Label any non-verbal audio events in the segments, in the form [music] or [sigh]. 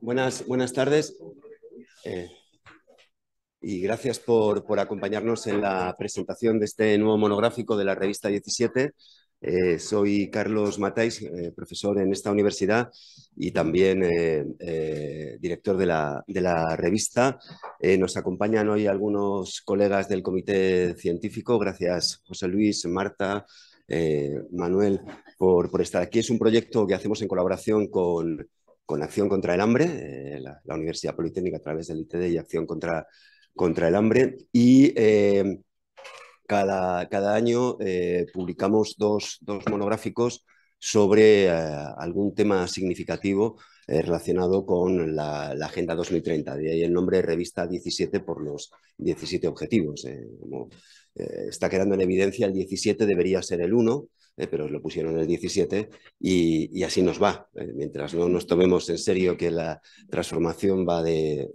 Buenas, buenas tardes eh, y gracias por, acompañarnos en la presentación de este nuevo monográfico de la revista 17. Eh, soy Carlos Matais, eh, profesor en esta universidad y también director de la, revista. nos acompañan hoy algunos colegas del comité científico. Gracias, José Luis, Marta, Manuel, por estar aquí. Es un proyecto que hacemos en colaboración con con Acción contra el Hambre, eh, la, Universidad Politécnica a través del ITD y Acción contra, contra el Hambre. Y eh, cada, cada, año eh, publicamos dos, monográficos sobre algún tema significativo relacionado con la, Agenda 2030. De ahí el nombre Revista 17 por los 17 objetivos. como está quedando en evidencia, el 17 debería ser el 1 eh, pero lo pusieron en el 17 y, así nos va. Eh, mientras no nos tomemos en serio que la transformación va de,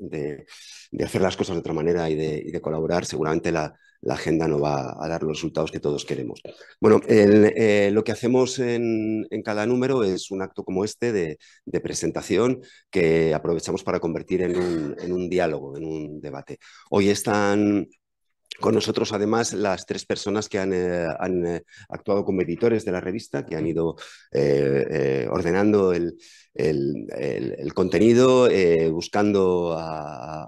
hacer las cosas de otra manera y de, colaborar, seguramente la, agenda no va a dar los resultados que todos queremos. Bueno, eh, lo que hacemos en, cada número es un acto como este de, presentación que aprovechamos para convertir en un diálogo, en un debate. Hoy están con nosotros, además, las tres personas que han, eh, eh, actuado como editores de la revista, que han ido eh, ordenando el, el, contenido, eh, buscando a,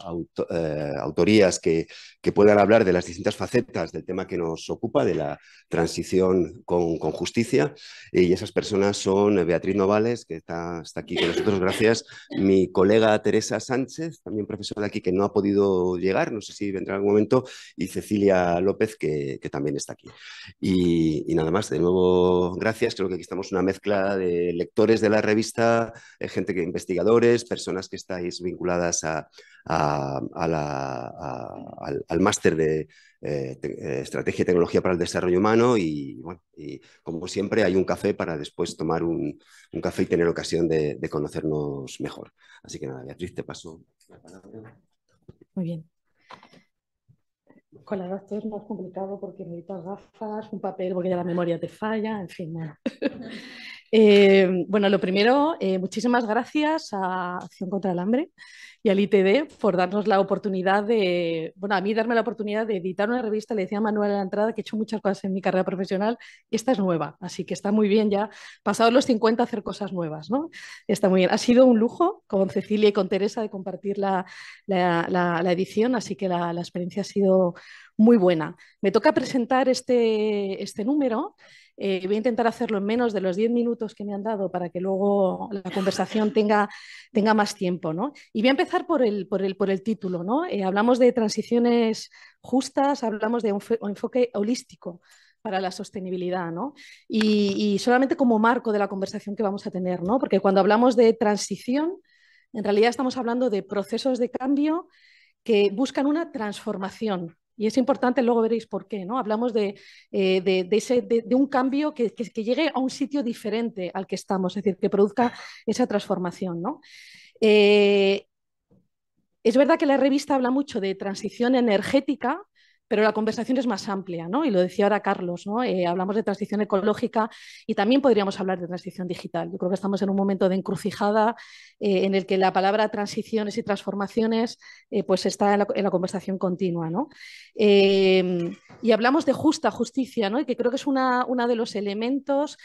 eh, autorías que, puedan hablar de las distintas facetas del tema que nos ocupa, de la transición con, justicia. Y esas personas son Beatriz Novales, que está, está, aquí con nosotros, gracias. Mi colega Teresa Sánchez, también profesora de aquí, que no ha podido llegar, no sé si vendrá en algún momento, y Cecilia López, que, también está aquí. Y, y nada más, de nuevo, gracias. Creo que aquí estamos una mezcla de lectores de la revista eh, gente que investigadores, personas que estáis vinculadas al, máster de eh, eh, estrategia y tecnología para el desarrollo humano y, bueno, como siempre hay un café para después tomar un, café y tener ocasión de, conocernos mejor. Así que nada, Beatriz, te paso la palabra. Muy bien. Con la edad es más complicado porque necesitas gafas, un papel porque ya la memoria te falla, en fin, bueno. [laughs] Eh, bueno, lo primero, eh, muchísimas gracias a Acción contra el Hambre y al ITD por darnos la oportunidad de, bueno, a mí darme la oportunidad de editar una revista, le decía Manuel a la entrada que he hecho muchas cosas en mi carrera profesional y esta es nueva, así que está muy bien ya, pasados los 50, hacer cosas nuevas, ¿no? Está muy bien. Ha sido un lujo con Cecilia y con Teresa de compartir la, edición, así que la, experiencia ha sido muy buena. Me toca presentar este, este número. Eh, voy a intentar hacerlo en menos de los 10 minutos que me han dado para que luego la conversación tenga, tenga más tiempo. Y voy a empezar por el, por el, título. ¿no? Eh, hablamos de transiciones justas, hablamos de un, enfoque holístico para la sostenibilidad, Y, y, solamente como marco de la conversación que vamos a tener, ¿no? Porque cuando hablamos de transición, en realidad estamos hablando de procesos de cambio que buscan una transformación y es importante, luego veréis por qué, ¿no? Hablamos de, eh, un cambio que, llegue a un sitio diferente al que estamos, es decir, que produzca esa transformación, ¿no? Eh, es verdad que la revista habla mucho de transición energética, pero la conversación es más amplia, ¿no? Y lo decía ahora Carlos, ¿no? Eh, hablamos de transición ecológica y también podríamos hablar de transición digital. Yo creo que estamos en un momento de encrucijada eh, en el que la palabra transiciones y transformaciones eh, pues está en la, conversación continua, y hablamos de justa justicia, ¿no? que creo que es uno una de los elementos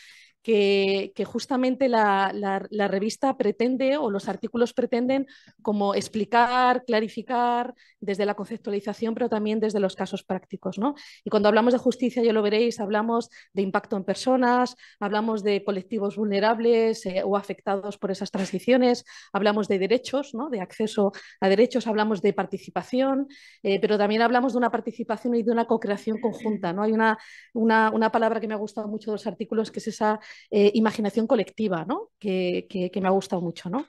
que, justamente la, revista pretende o los artículos pretenden como explicar, clarificar desde la conceptualización, pero también desde los casos prácticos. ¿no? Y cuando hablamos de justicia, ya lo veréis, hablamos de impacto en personas, hablamos de colectivos vulnerables eh, o afectados por esas transiciones, hablamos de derechos, ¿no? de acceso a derechos, hablamos de participación, eh, pero también hablamos de una participación y de una co-creación conjunta. ¿no? Hay una, una, una palabra que me ha gustado mucho de los artículos, que es esa eh, imaginación colectiva, ¿no? Que, me ha gustado mucho. ¿no?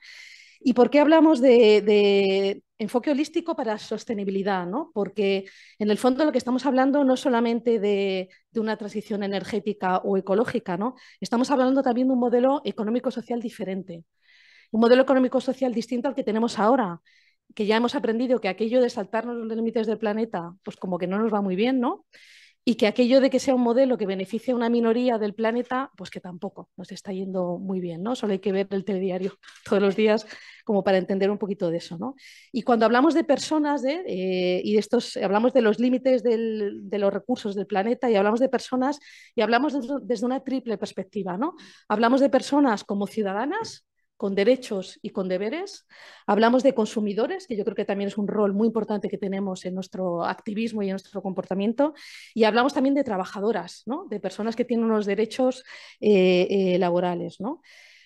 ¿Y por qué hablamos de, enfoque holístico para sostenibilidad? ¿no? Porque en el fondo lo que estamos hablando no es solamente de, de, una transición energética o ecológica, ¿no? estamos hablando también de un modelo económico-social diferente, un modelo económico-social distinto al que tenemos ahora, que ya hemos aprendido que aquello de saltarnos los límites del planeta, pues como que no nos va muy bien, ¿no? y que aquello de que sea un modelo que beneficie a una minoría del planeta, pues que tampoco nos está yendo muy bien, ¿no? Solo hay que ver el telediario [laughs] todos los días como para entender un poquito de eso, ¿no? Y cuando hablamos de personas ¿eh? Eh, y de estos, hablamos de los límites de los recursos del planeta y hablamos de personas y hablamos desde una triple perspectiva, ¿no? Hablamos de personas como ciudadanas, con derechos y con deberes. Hablamos de consumidores, que yo creo que también es un rol muy importante que tenemos en nuestro activismo y en nuestro comportamiento. Y hablamos también de trabajadoras, de personas que tienen unos derechos eh, eh, laborales.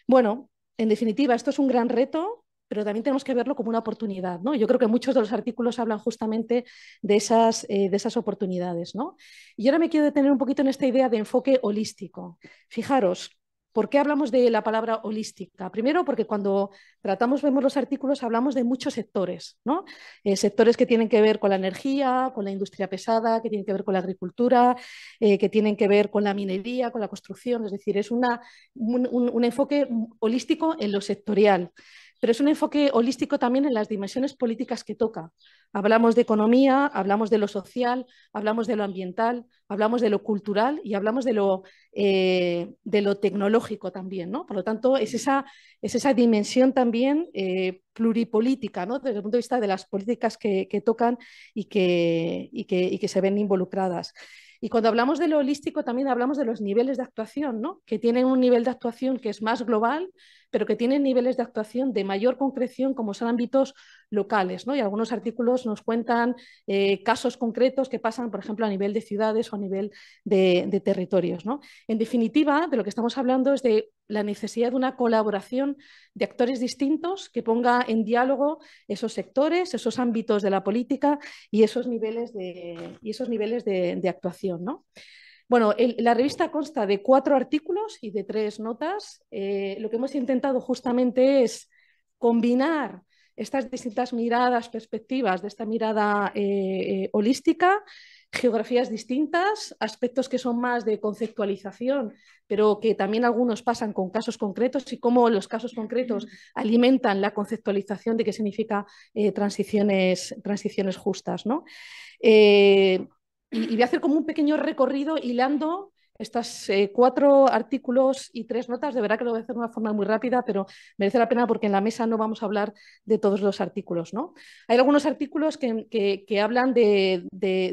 Bueno, en definitiva, esto es un gran reto pero también tenemos que verlo como una oportunidad. ¿no? Yo creo que muchos de los artículos hablan justamente de esas, eh, de esas oportunidades. Y ahora me quiero detener un poquito en esta idea de enfoque holístico. Fijaros, ¿Por qué hablamos de la palabra holística? Primero, porque cuando tratamos, vemos los artículos, hablamos de muchos sectores, ¿no? Eh, sectores que tienen que ver con la energía, con la industria pesada, que tienen que ver con la agricultura, eh, que tienen que ver con la minería, con la construcción, es decir, es una, un enfoque holístico en lo sectorial pero es un enfoque holístico también en las dimensiones políticas que toca. Hablamos de economía, hablamos de lo social, hablamos de lo ambiental, hablamos de lo cultural y hablamos de lo, eh, tecnológico también. Por lo tanto, es esa, dimensión también eh, pluripolítica, desde el punto de vista de las políticas que, tocan y que, que, y que se ven involucradas. Y cuando hablamos de lo holístico, también hablamos de los niveles de actuación, que tienen un nivel de actuación que es más global, pero que tienen niveles de actuación de mayor concreción como son ámbitos locales. ¿no? Y algunos artículos nos cuentan eh, casos concretos que pasan, por ejemplo, a nivel de ciudades o a nivel de, territorios. ¿no? En definitiva, de lo que estamos hablando es de la necesidad de una colaboración de actores distintos que ponga en diálogo esos sectores, esos ámbitos de la política y esos niveles de, esos niveles de actuación. ¿no? Bueno, la revista consta de cuatro artículos y de tres notas. Eh, lo que hemos intentado justamente es combinar estas distintas miradas, perspectivas de esta mirada eh, eh, holística, geografías distintas, aspectos que son más de conceptualización, pero que también algunos pasan con casos concretos y cómo los casos concretos alimentan la conceptualización de qué significa transiciones, transiciones justas. ¿no? y, voy a hacer como un pequeño recorrido hilando estos eh, cuatro artículos y tres notas. De verdad que lo voy a hacer de una forma muy rápida, pero merece la pena porque en la mesa no vamos a hablar de todos los artículos. ¿no? Hay algunos artículos que, hablan de,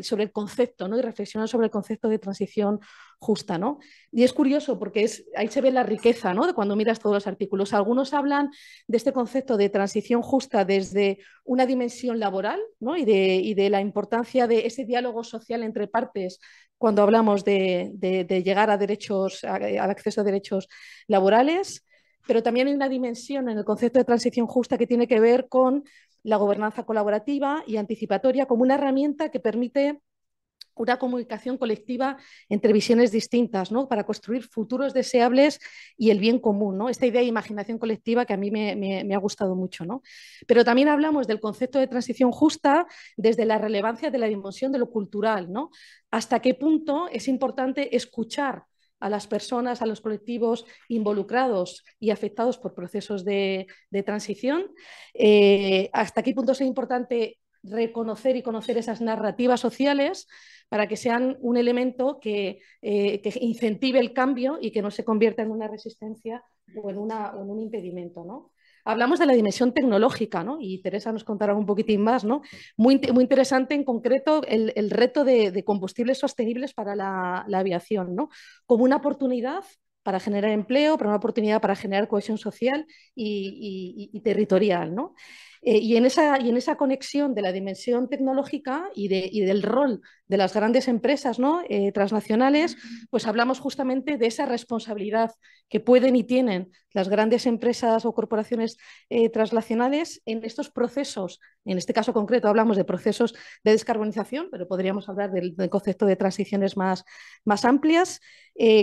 sobre el concepto ¿no? y reflexionan sobre el concepto de transición justa. ¿no? Y es curioso porque es, ahí se ve la riqueza ¿no? de cuando miras todos los artículos. Algunos hablan de este concepto de transición justa desde una dimensión laboral ¿no? y, de, la importancia de ese diálogo social entre partes cuando hablamos de, llegar a derechos, al acceso a derechos laborales pero también hay una dimensión en el concepto de transición justa que tiene que ver con la gobernanza colaborativa y anticipatoria como una herramienta que permite una comunicación colectiva entre visiones distintas, ¿no? Para construir futuros deseables y el bien común, ¿no? Esta idea de imaginación colectiva que a mí me, ha gustado mucho, ¿no? Pero también hablamos del concepto de transición justa desde la relevancia de la dimensión de lo cultural, ¿no? Hasta qué punto es importante escuchar a las personas, a los colectivos involucrados y afectados por procesos de, transición. Eh, hasta qué punto es importante reconocer y conocer esas narrativas sociales para que sean un elemento eh, que, incentive el cambio y que no se convierta en una resistencia o en, un impedimento. ¿no? Hablamos de la dimensión tecnológica, ¿no? y Teresa nos contará un poquitín más. ¿no? Muy, interesante en concreto el, reto de, combustibles sostenibles para la, aviación, ¿no? como una oportunidad para generar empleo, para una oportunidad para generar cohesión social y, y territorial. ¿no? Eh, y, en esa, conexión de la dimensión tecnológica y, del rol de las grandes empresas ¿no? Eh, transnacionales, pues hablamos justamente de esa responsabilidad que pueden y tienen las grandes empresas o corporaciones eh, transnacionales en estos procesos. En este caso concreto hablamos de procesos de descarbonización, pero podríamos hablar del, concepto de transiciones más, más amplias,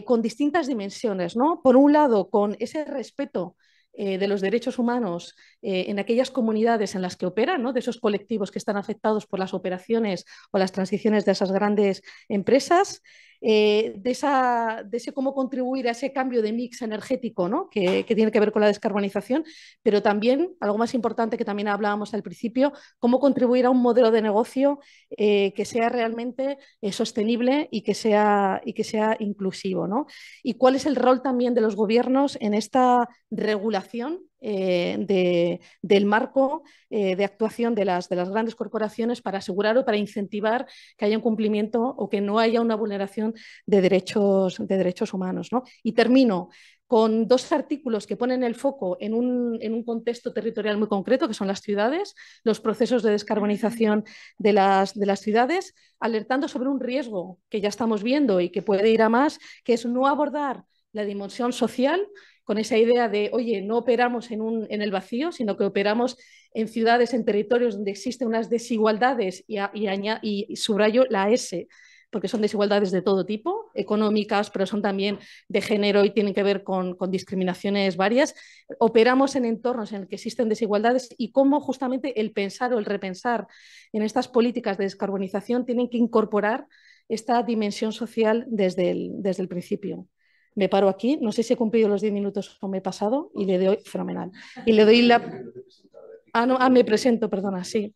con distintas dimensiones. ¿no? Por un lado, con ese respeto eh, de los derechos humanos eh, en aquellas comunidades en las que operan, de esos colectivos que están afectados por las operaciones o las transiciones de esas grandes empresas. Eh, de, ese cómo contribuir a ese cambio de mix energético que, tiene que ver con la descarbonización, pero también, algo más importante que también hablábamos al principio, cómo contribuir a un modelo de negocio eh, que sea realmente eh, sostenible y que sea, y que sea inclusivo. ¿no? Y cuál es el rol también de los gobiernos en esta regulación eh, del marco eh, de actuación de las, de las grandes corporaciones para asegurar o para incentivar que haya un cumplimiento o que no haya una vulneración de derechos, de derechos humanos. Y termino con dos artículos que ponen el foco en un, contexto territorial muy concreto, que son las ciudades, los procesos de descarbonización de las, de las, ciudades, alertando sobre un riesgo que ya estamos viendo y que puede ir a más, que es no abordar la dimensión social con esa idea de, oye, no operamos en, un, en el vacío, sino que operamos en ciudades, en territorios donde existen unas desigualdades y, y, subrayo la S, porque son desigualdades de todo tipo, económicas, pero son también de género y tienen que ver con, discriminaciones varias. Operamos en entornos en los que existen desigualdades y cómo justamente el pensar o el repensar en estas políticas de descarbonización tienen que incorporar esta dimensión social desde desde el principio me paro aquí, no sé si he cumplido los 10 minutos o me he pasado, y le doy, fenomenal, y le doy la... Ah, no, ah, me presento, perdona, sí.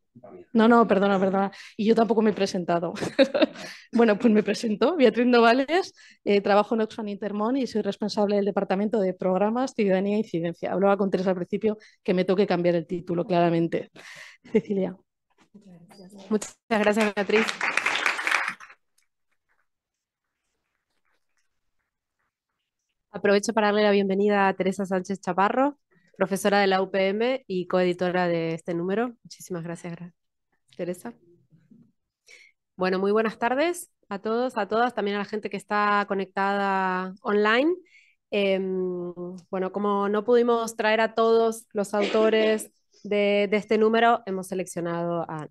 No, no, perdona, perdona. Y yo tampoco me he presentado. [laughs] bueno, pues me presento, Beatriz Novales, eh, trabajo en Oxfam Intermón y soy responsable del Departamento de Programas, Ciudadanía e Incidencia. Hablaba con Teresa al principio que me toque cambiar el título, claramente. Cecilia. Muchas gracias, Beatriz. Aprovecho para darle la bienvenida a Teresa Sánchez Chaparro, profesora de la UPM y coeditora de este número. Muchísimas gracias, Teresa. Bueno, muy buenas tardes a todos, a todas, también a la gente que está conectada online. Em, bueno, como no pudimos traer a todos los autores de este número, hemos seleccionado a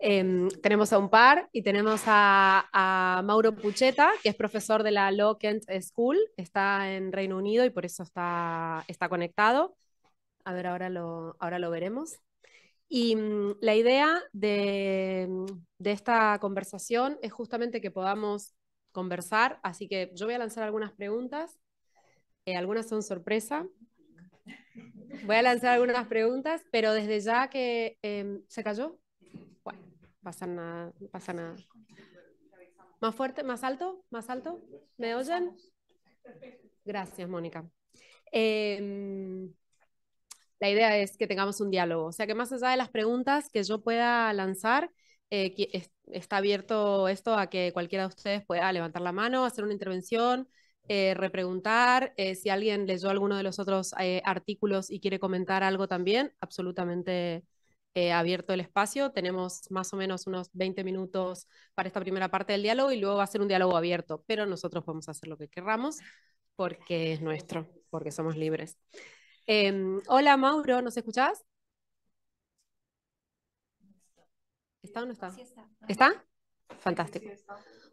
Em, tenemos a un par y tenemos a, Mauro Pucheta, que es profesor de la Law Kent School, está en Reino Unido y por eso está, está conectado. A ver, ahora lo, ahora lo veremos. Y mm, la idea de, de esta conversación es justamente que podamos conversar, así que yo voy a lanzar algunas preguntas, eh, algunas son sorpresa, voy a lanzar algunas preguntas, pero desde ya que em, se cayó, nada, nada. Más fuerte, más alto, más alto. ¿Me oyen? Gracias, Mónica. Em, la idea es que tengamos un diálogo, o sea que más allá de las preguntas que yo pueda lanzar, eh, está abierto esto a que cualquiera de ustedes pueda levantar la mano, hacer una intervención, eh, repreguntar, eh, si alguien leyó alguno de los otros artículos y quiere comentar algo también, absolutamente eh, abierto el espacio. Tenemos más o menos unos 20 minutos para esta primera parte del diálogo y luego va a ser un diálogo abierto, pero nosotros podemos hacer lo que queramos porque es nuestro, porque somos libres. Em, hola Mauro, ¿nos escuchás? ¿Está o no está? ¿Está? Fantástico.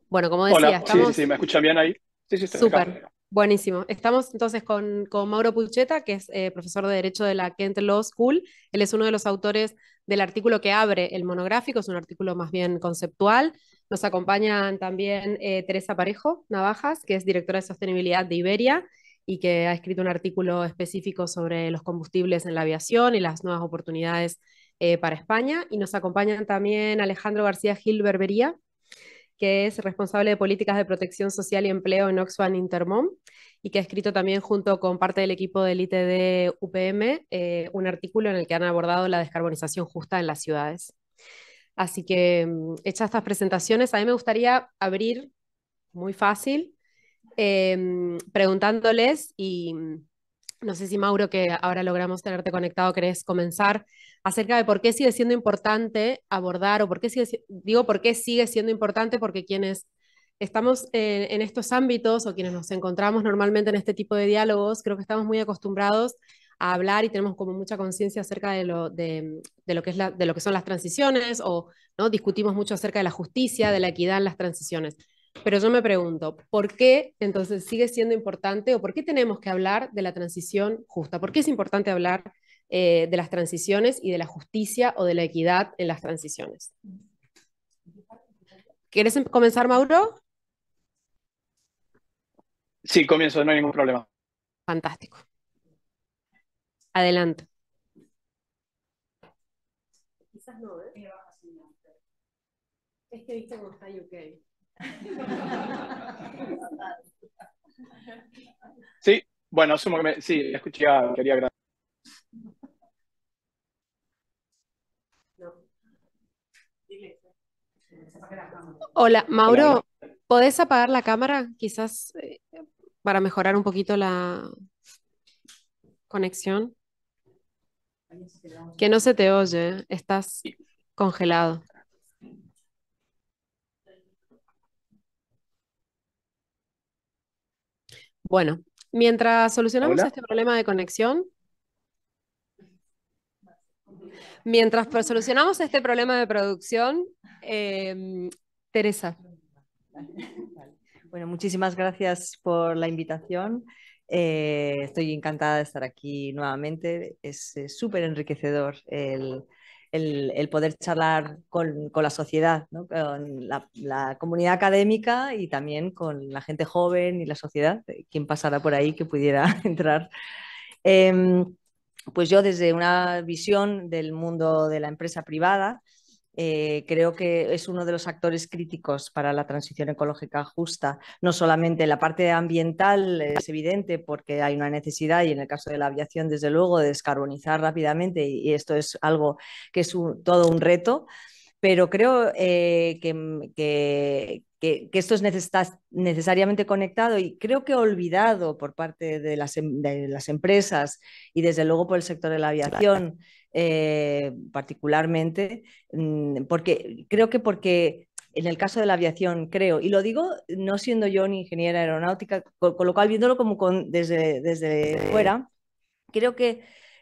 Bueno, como decía, me escuchan bien ahí. Sí, sí, está Buenísimo. Estamos entonces con, Mauro Pucheta, que es eh, profesor de Derecho de la Kent Law School. Él es uno de los autores del artículo que abre el monográfico, es un artículo más bien conceptual. Nos acompañan también eh, Teresa Parejo Navajas, que es directora de sostenibilidad de Iberia y que ha escrito un artículo específico sobre los combustibles en la aviación y las nuevas oportunidades eh, para España. Y nos acompañan también Alejandro García Gil Berbería, que es responsable de políticas de protección social y empleo en Oxfam Intermom y que ha escrito también junto con parte del equipo del ITD UPM eh, un artículo en el que han abordado la descarbonización justa en las ciudades. Así que, mm, hechas estas presentaciones, a mí me gustaría abrir muy fácil em, preguntándoles y mm, no sé si Mauro, que ahora logramos tenerte conectado, querés comenzar acerca de por qué sigue siendo importante abordar, o por qué sigue, digo por qué sigue siendo importante, porque quienes estamos en, estos ámbitos o quienes nos encontramos normalmente en este tipo de diálogos, creo que estamos muy acostumbrados a hablar y tenemos como mucha conciencia acerca de lo, de, lo que es de lo que son las transiciones o ¿no? discutimos mucho acerca de la justicia, de la equidad en las transiciones. Pero yo me pregunto, ¿por qué entonces sigue siendo importante o por qué tenemos que hablar de la transición justa? ¿Por qué es importante hablar eh, de las transiciones y de la justicia o de la equidad en las transiciones. ¿Quieres comenzar, Mauro? Sí, comienzo, no hay ningún problema. Fantástico. Adelante. Quizás no, ¿eh? Es que cómo está UK. [laughs] Sí, bueno, asumo que me, sí, escuché, ah, quería agradecer Hola, Mauro, ¿podés apagar la cámara? Quizás eh, para mejorar un poquito la conexión. Que no se te oye, ¿eh? estás congelado. Bueno, mientras solucionamos este problema de conexión, Mientras solucionamos este problema de producción, em, Teresa. Bueno, muchísimas gracias por la invitación. Eh, estoy encantada de estar aquí nuevamente. Es súper enriquecedor el, poder charlar con, la sociedad, con la, comunidad académica y también con la gente joven y la sociedad, eh, quien pasara por ahí que pudiera [laughs] entrar. Em, pues yo desde una visión del mundo de la empresa privada, eh, creo que es uno de los actores críticos para la transición ecológica justa. No solamente la parte ambiental es evidente porque hay una necesidad y en el caso de la aviación, desde luego, de descarbonizar rápidamente y esto es algo que es todo un reto. Pero creo eh, que, que, esto es necesariamente conectado y creo que olvidado por parte em-, de las, empresas y desde luego por el sector de la aviación eh, particularmente, mm, porque creo que porque en el caso de la aviación, creo, y lo digo no siendo yo ni ingeniera aeronáutica, con, lo cual viéndolo como desde, desde fuera, creo que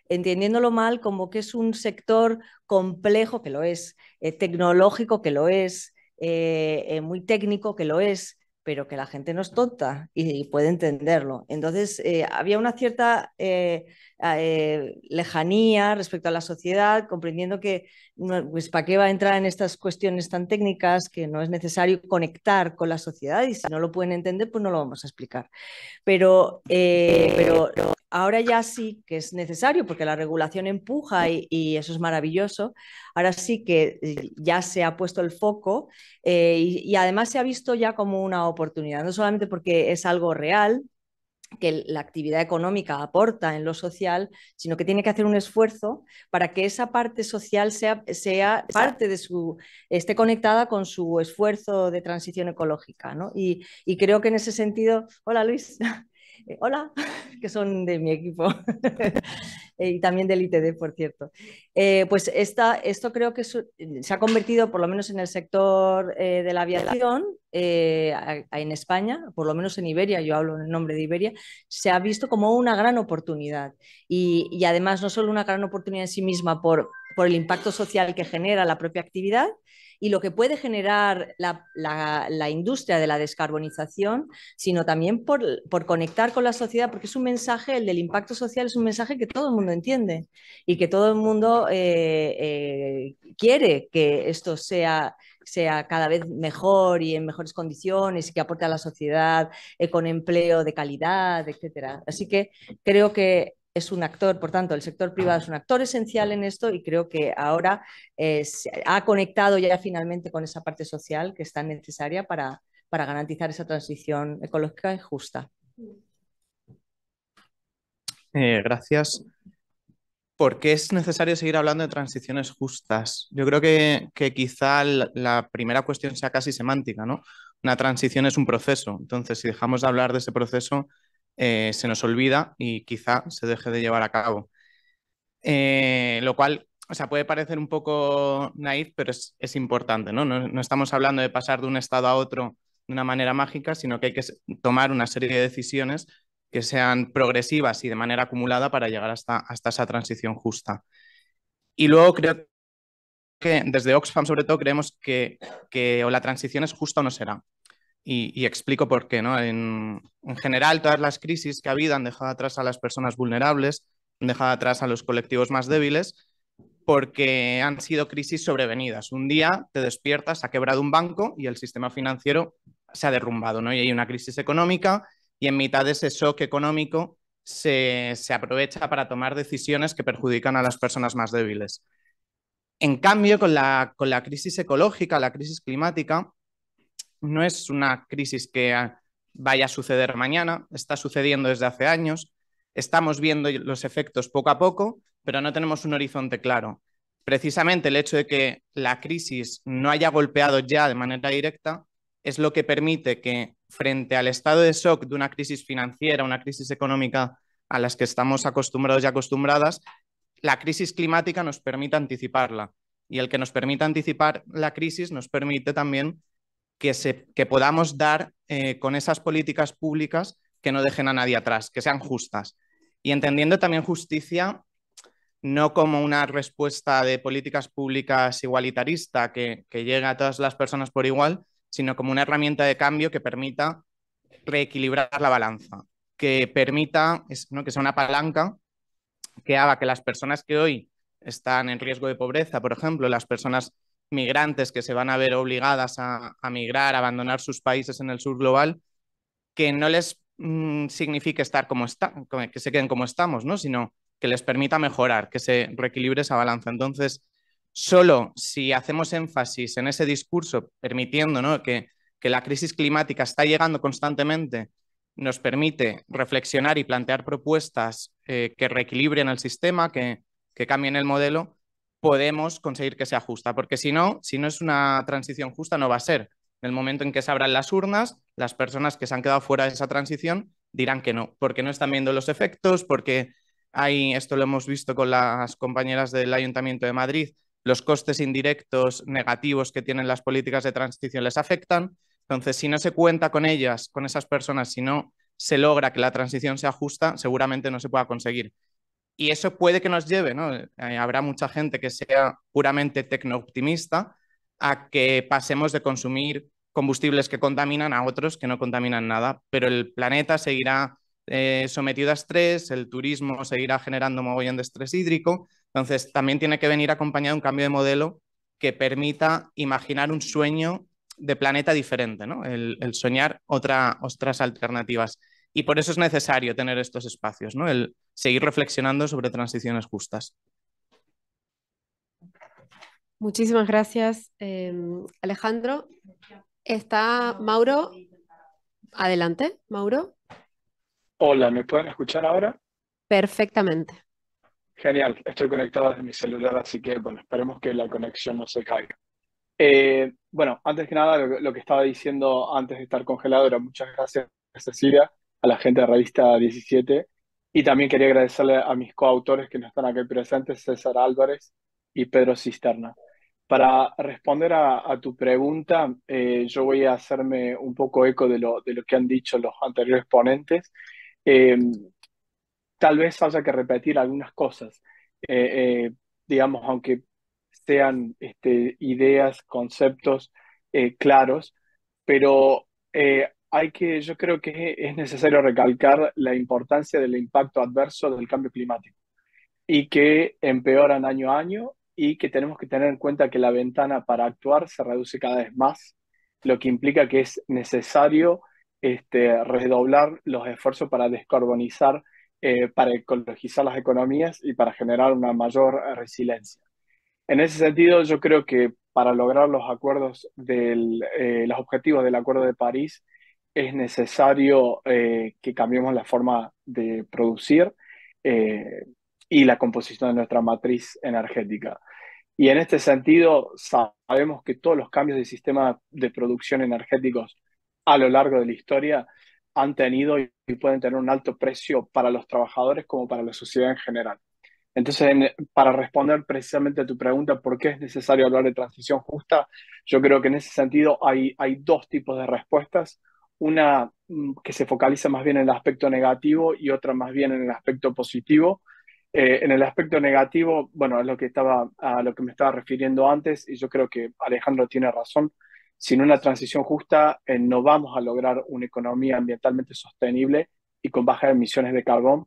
entendiéndolo mal como que es un sector complejo, que lo es, eh, tecnológico, que lo es, eh, eh, muy técnico, que lo es, pero que la gente no es tonta y, puede entenderlo. Entonces, eh, había una cierta lejanía respecto a la sociedad, comprendiendo que, pues, ¿para qué va a entrar en estas cuestiones tan técnicas que no es necesario conectar con la sociedad y si no lo pueden entender, pues no lo vamos a explicar. Pero, pero ahora ya sí que es necesario, porque la regulación empuja y eso es maravilloso, Ahora sí que eh, ya se ha puesto el foco eh, y, además se ha visto ya como una oportunidad, no solamente porque es algo real, que la actividad económica aporta en lo social, sino que tiene que hacer un esfuerzo para que esa parte social sea, sea parte de su, esté conectada con su esfuerzo de transición ecológica. y, creo que en ese sentido, hola Luis, [laughs] Eh, hola, [laughs] que son de mi equipo [laughs] eh, y también del ITD, por cierto. Eh, pues esto creo que se ha convertido, por lo menos en el sector de la aviación, en España, por lo menos en Iberia, yo hablo en nombre de Iberia, se ha visto como una gran oportunidad. Y, además no solo una gran oportunidad en sí misma por el impacto social que genera la propia actividad, y lo que puede generar la, la, la industria de la descarbonización, sino también por, conectar con la sociedad, porque es un mensaje, el del impacto social es un mensaje que todo el mundo entiende y que todo el mundo eh, eh, quiere que esto sea sea cada vez mejor y en mejores condiciones y que aporte a la sociedad eh, con empleo de calidad, etc. Así que creo que es un actor, por tanto, el sector privado ah. es un actor esencial en esto y creo que ahora eh, ha conectado ya finalmente con esa parte social que es tan necesaria para, garantizar esa transición ecológica y justa. Eh, gracias. ¿Por qué es necesario seguir hablando de transiciones justas? Yo creo que, que quizá la primera cuestión sea casi semántica, ¿no? Una transición es un proceso, entonces si dejamos de hablar de ese proceso, eh, se nos olvida y quizá se deje de llevar a cabo. Eh, lo cual, o sea, puede parecer un poco naive, pero es, importante, ¿no? estamos hablando de pasar de un estado a otro de una manera mágica, sino que hay que tomar una serie de decisiones que sean progresivas y de manera acumulada para llegar hasta, hasta esa transición justa. Y luego creo que desde Oxfam, sobre todo, creemos que, que la transición es justa o no será. Y, explico por qué. ¿no? En, general, todas las crisis que ha habido han dejado atrás a las personas vulnerables, han dejado atrás a los colectivos más débiles, porque han sido crisis sobrevenidas. Un día te despiertas, ha quebrado un banco y el sistema financiero se ha derrumbado, ¿no? y hay una crisis económica, y en mitad de ese shock económico se, aprovecha para tomar decisiones que perjudican a las personas más débiles. En cambio, con la, con la crisis ecológica, la crisis climática, no es una crisis que vaya a suceder mañana, está sucediendo desde hace años, estamos viendo los efectos poco a poco, pero no tenemos un horizonte claro. Precisamente el hecho de que la crisis no haya golpeado ya de manera directa es lo que permite que frente al estado de shock de una crisis financiera, una crisis económica a las que estamos acostumbrados y acostumbradas, la crisis climática nos permita anticiparla. Y el que nos permita anticipar la crisis nos permite también que, podamos dar eh, con esas políticas públicas que no dejen a nadie atrás, que sean justas. Y entendiendo también justicia no como una respuesta de políticas públicas igualitarista que, que llegue a todas las personas por igual, sino como una herramienta de cambio que permita reequilibrar la balanza, que permita que sea una palanca que haga que las personas que hoy están en riesgo de pobreza, por ejemplo, las personas migrantes que se van a ver obligadas a, migrar, a abandonar sus países en el sur global, que no les mm, signifique estar como que se queden como estamos, ¿no? sino que les permita mejorar, que se reequilibre esa balanza. Entonces, solo si hacemos énfasis en ese discurso, permitiendo que, que la crisis climática está llegando constantemente, nos permite reflexionar y plantear propuestas eh, que reequilibren el sistema, que, que cambien el modelo, podemos conseguir que sea justa, porque si no, si no es una transición justa, no va a ser. En el momento en que se abran las urnas, las personas que se han quedado fuera de esa transición dirán que no, porque no están viendo los efectos, porque hay, esto lo hemos visto con las compañeras del Ayuntamiento de Madrid, los costes indirectos negativos que tienen las políticas de transición les afectan. Entonces, si no se cuenta con ellas, con esas personas, si no se logra que la transición sea justa, seguramente no se pueda conseguir. Y eso puede que nos lleve, ¿no? Eh, habrá mucha gente que sea puramente tecno-optimista a que pasemos de consumir combustibles que contaminan a otros que no contaminan nada, pero el planeta seguirá eh, sometido a estrés, el turismo seguirá generando mogollón de estrés hídrico, entonces también tiene que venir acompañado un cambio de modelo que permita imaginar un sueño de planeta diferente, ¿no? el, soñar otra, otras alternativas. Y por eso es necesario tener estos espacios, ¿no? el, seguir reflexionando sobre transiciones justas. Muchísimas gracias, eh, Alejandro. Está Mauro. Adelante, Mauro. Hola, ¿me pueden escuchar ahora? Perfectamente. Genial, estoy conectada desde mi celular, así que bueno, esperemos que la conexión no se caiga. Eh, bueno, antes que nada, lo, que estaba diciendo antes de estar congelado era muchas gracias, Cecilia, a la gente de Revista 17 y también quería agradecerle a mis coautores que no están aquí presentes, César Álvarez y Pedro Cisterna. Para responder a, tu pregunta, eh, yo voy a hacerme un poco eco de lo, que han dicho los anteriores ponentes. Eh, tal vez haya que repetir algunas cosas, eh, digamos, aunque sean este, ideas, conceptos claros, pero que, yo creo que es necesario recalcar la importancia del impacto adverso del cambio climático y que empeoran año a año y que tenemos que tener en cuenta que la ventana para actuar se reduce cada vez más, lo que implica que es necesario este, redoblar los esfuerzos para descarbonizar, eh, para ecologizar las economías y para generar una mayor eh, resiliencia. En ese sentido, yo creo que para lograr los acuerdos del, eh, los objetivos del Acuerdo de París, es necesario eh, que cambiemos la forma de producir eh, y la composición de nuestra matriz energética. Y en este sentido, sabemos que todos los cambios de sistema de producción energéticos a lo largo de la historia han tenido y pueden tener un alto precio para los trabajadores como para la sociedad en general. Entonces, para responder precisamente a tu pregunta, ¿por qué es necesario hablar de transición justa? Yo creo que en ese sentido hay, hay dos tipos de respuestas una mm, que se focaliza más bien en el aspecto negativo y otra más bien en el aspecto positivo. Eh, en el aspecto negativo, bueno, es lo que estaba, a lo que me estaba refiriendo antes y yo creo que Alejandro tiene razón. Sin una transición justa eh, no vamos a lograr una economía ambientalmente sostenible y con bajas emisiones de carbón.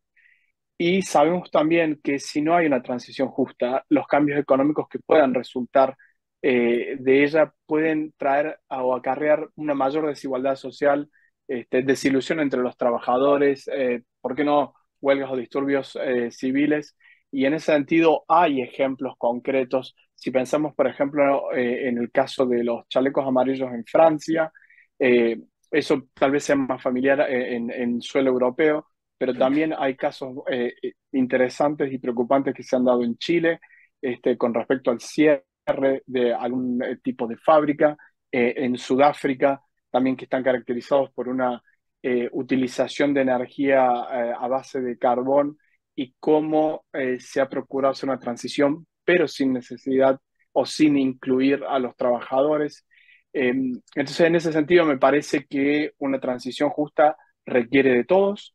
Y sabemos también que si no hay una transición justa, los cambios económicos que puedan resultar eh, de ella pueden traer o acarrear una mayor desigualdad social, este, desilusión entre los trabajadores, eh, ¿por qué no huelgas o disturbios eh, civiles? Y en ese sentido hay ejemplos concretos. Si pensamos, por ejemplo, en el caso de los chalecos amarillos en Francia, eso tal vez sea más familiar en, suelo europeo, pero también hay casos interesantes y preocupantes que se han dado en Chile este, con respecto al cierre de algún eh, tipo de fábrica. Eh, en Sudáfrica también que están caracterizados por una eh, utilización de energía a base de carbón y cómo se ha procurado hacer una transición, pero sin necesidad o sin incluir a los trabajadores. Em, entonces, en ese sentido, me parece que una transición justa requiere de todos,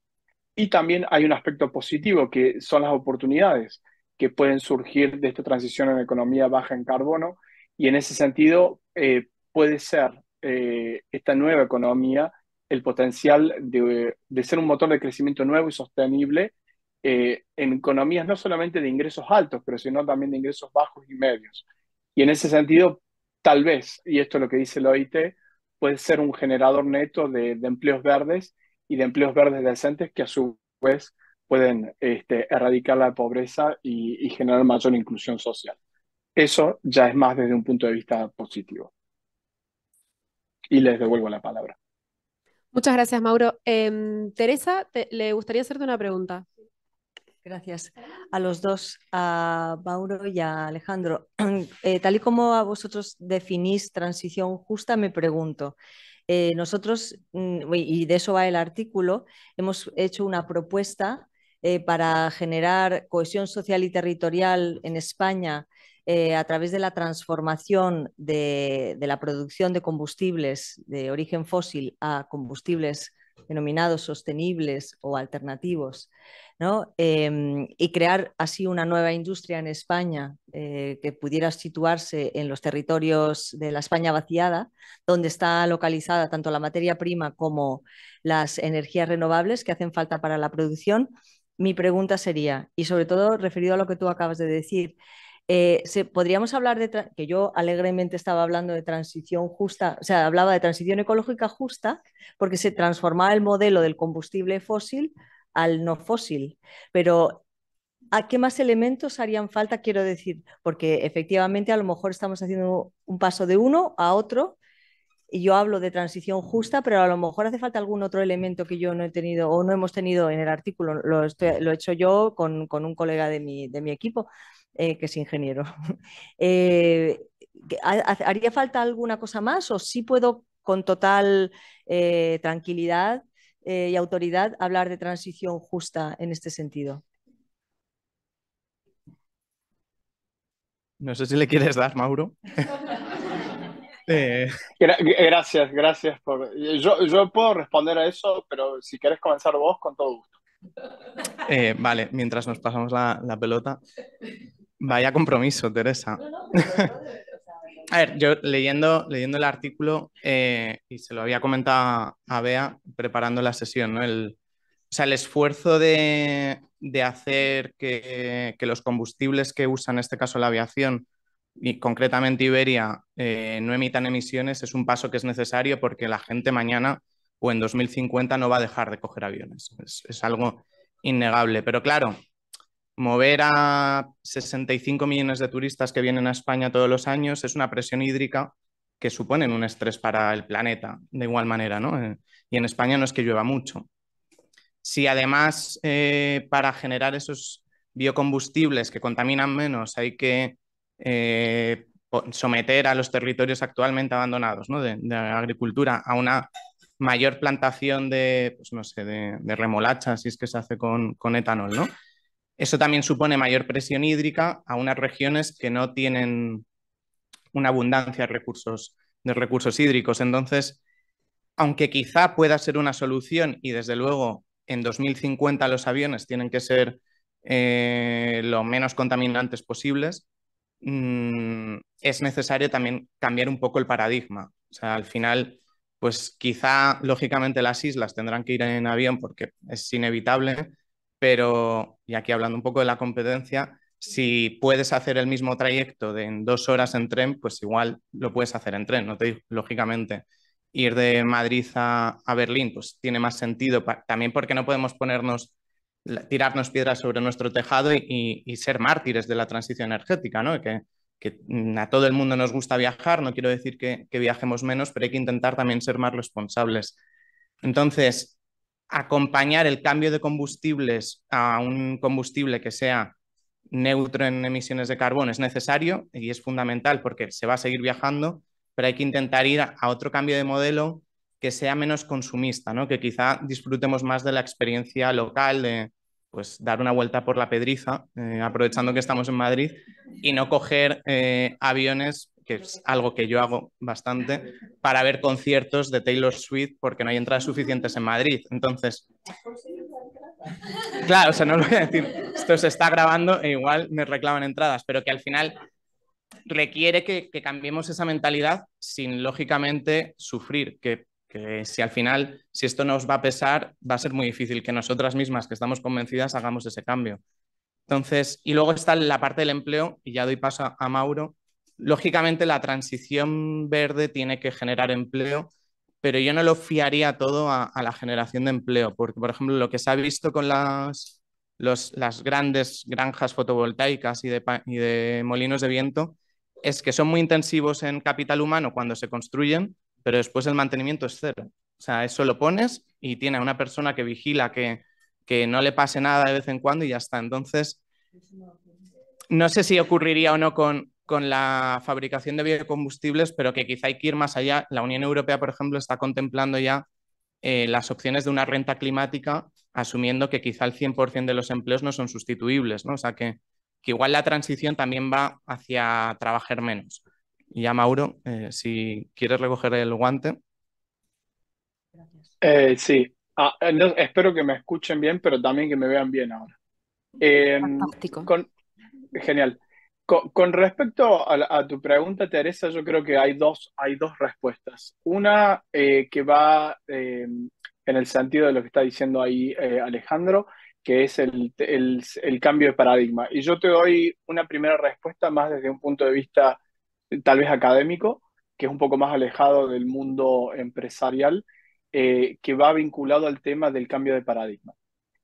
y también hay un aspecto positivo que son las oportunidades que pueden surgir de esta transición a una economía baja en carbono. Y en ese sentido, eh, puede ser eh, esta nueva economía el potencial de, ser un motor de crecimiento nuevo y sostenible eh, en economías no solamente de ingresos altos, pero sino también de ingresos bajos y medios. Y en ese sentido, tal vez, y esto es lo que dice el OIT, puede ser un generador neto de, de empleos verdes y de empleos verdes decentes que a su vez pueden este, erradicar la pobreza y, generar mayor inclusión social. Eso ya es más desde un punto de vista positivo. Y les devuelvo la palabra. Muchas gracias, Mauro. Em, Teresa, le gustaría hacerte una pregunta. Gracias a los dos, a Mauro y a Alejandro. [clears throat] Eh, tal y como a vosotros definís transición justa, me pregunto, eh, nosotros, mm, y de eso va el artículo, hemos hecho una propuesta eh, para generar cohesión social y territorial en España eh, a través de la transformación de, la producción de combustibles de origen fósil a combustibles denominados sostenibles o alternativos, em, y crear así una nueva industria en España eh, que pudiera situarse en los territorios de la España vaciada, donde está localizada tanto la materia prima como las energías renovables que hacen falta para la producción mi pregunta sería, y sobre todo referido a lo que tú acabas de decir, eh, podríamos hablar de, que yo alegremente estaba hablando de transición justa, o sea, hablaba de transición ecológica justa, porque se transformaba el modelo del combustible fósil al no fósil, pero ¿a qué más elementos harían falta? Quiero decir, porque efectivamente a lo mejor estamos haciendo un paso de uno a otro yo hablo de transición justa, pero a lo mejor hace falta algún otro elemento que yo no he tenido o no hemos tenido en el artículo. Lo, he hecho yo con, un colega de mi, equipo, eh, que es ingeniero. [laughs] Eh, ¿Haría falta alguna cosa más o si puedo con total eh, tranquilidad y autoridad hablar de transición justa en este sentido? No sé si le quieres dar, Mauro. [laughs] Gracias, gracias por... Yo, puedo responder a eso, pero si quieres comenzar vos, con todo gusto. Eh, vale, mientras nos pasamos la, pelota. Vaya compromiso, Teresa. a ver, yo leyendo, leyendo el artículo, eh, y se lo había comentado a Bea preparando la sesión, ¿no? El, o sea, el esfuerzo de, hacer que, que, los combustibles que usa, en este caso la aviación, y concretamente Iberia, eh, no emitan emisiones es un paso que es necesario porque la gente mañana o en 2050 no va a dejar de coger aviones. Es, algo innegable. Pero claro, mover a 65 millones de turistas que vienen a España todos los años es una presión hídrica que supone un estrés para el planeta, de igual manera, eh, y en España no es que llueva mucho. Si además eh, para generar esos biocombustibles que contaminan menos hay que eh, someter a los territorios actualmente abandonados de, agricultura a una mayor plantación de, remolacha pues no sé, de, si es que se hace con, etanol, ¿no? Eso también supone mayor presión hídrica a unas regiones que no tienen una abundancia de recursos, de recursos hídricos. Entonces, aunque quizá pueda ser una solución y desde luego en 2050 los aviones tienen que ser eh, lo menos contaminantes posibles, Mm, es necesario también cambiar un poco el paradigma. O sea, al final, pues quizá lógicamente las islas tendrán que ir en avión porque es inevitable, pero, y aquí hablando un poco de la competencia, si puedes hacer el mismo trayecto de en dos horas en tren, pues igual lo puedes hacer en tren, no te digo, lógicamente. Ir de Madrid a, a Berlín, pues tiene más sentido, también porque no podemos ponernos tirarnos piedras sobre nuestro tejado y, ser mártires de la transición energética, ¿no? Que, mm, a todo el mundo nos gusta viajar, no quiero decir que, que viajemos menos, pero hay que intentar también ser más responsables. Entonces, acompañar el cambio de combustibles a un combustible que sea neutro en emisiones de carbón es necesario y es fundamental porque se va a seguir viajando, pero hay que intentar ir a, otro cambio de modelo que sea menos consumista, ¿no? que quizá disfrutemos más de la experiencia local, de pues, dar una vuelta por la pedriza, eh, aprovechando que estamos en Madrid, y no coger eh, aviones, que es algo que yo hago bastante, para ver conciertos de Taylor Swift porque no hay entradas suficientes en Madrid. Entonces, claro, o sea, no lo voy a decir, esto se está grabando e igual me reclaman entradas, pero que al final requiere que, que, cambiemos esa mentalidad sin lógicamente sufrir, que que si al final, si esto nos va a pesar, va a ser muy difícil que nosotras mismas, que estamos convencidas, hagamos ese cambio. Entonces, y luego está la parte del empleo, y ya doy paso a Mauro. Lógicamente, la transición verde tiene que generar empleo, pero yo no lo fiaría todo a, la generación de empleo, porque, por ejemplo, lo que se ha visto con las, grandes granjas fotovoltaicas de, y de molinos de viento es que son muy intensivos en capital humano cuando se construyen, pero después el mantenimiento es cero. O sea, eso lo pones y tiene una persona que vigila que, no le pase nada de vez en cuando y ya está. Entonces, no sé si ocurriría o no con, la fabricación de biocombustibles, pero que quizá hay que ir más allá. La Unión Europea, por ejemplo, está contemplando ya eh, las opciones de una renta climática, asumiendo que quizá el 100% de los empleos no son sustituibles, ¿no? O sea, que, que igual la transición también va hacia trabajar menos. Y a Mauro, eh, si quieres recoger el guante. Eh, sí, ah, eh, espero que me escuchen bien, pero también que me vean bien ahora. Eh, Fantástico. genial. Con, respecto a, tu pregunta, Teresa, yo creo que hay dos, hay dos respuestas. Una que va em, en el sentido de lo que está diciendo ahí Alejandro, que es el, el cambio de paradigma. Y yo te doy una primera respuesta más desde un punto de vista tal vez académico, que es un poco más alejado del mundo empresarial, eh, que va vinculado al tema del cambio de paradigma.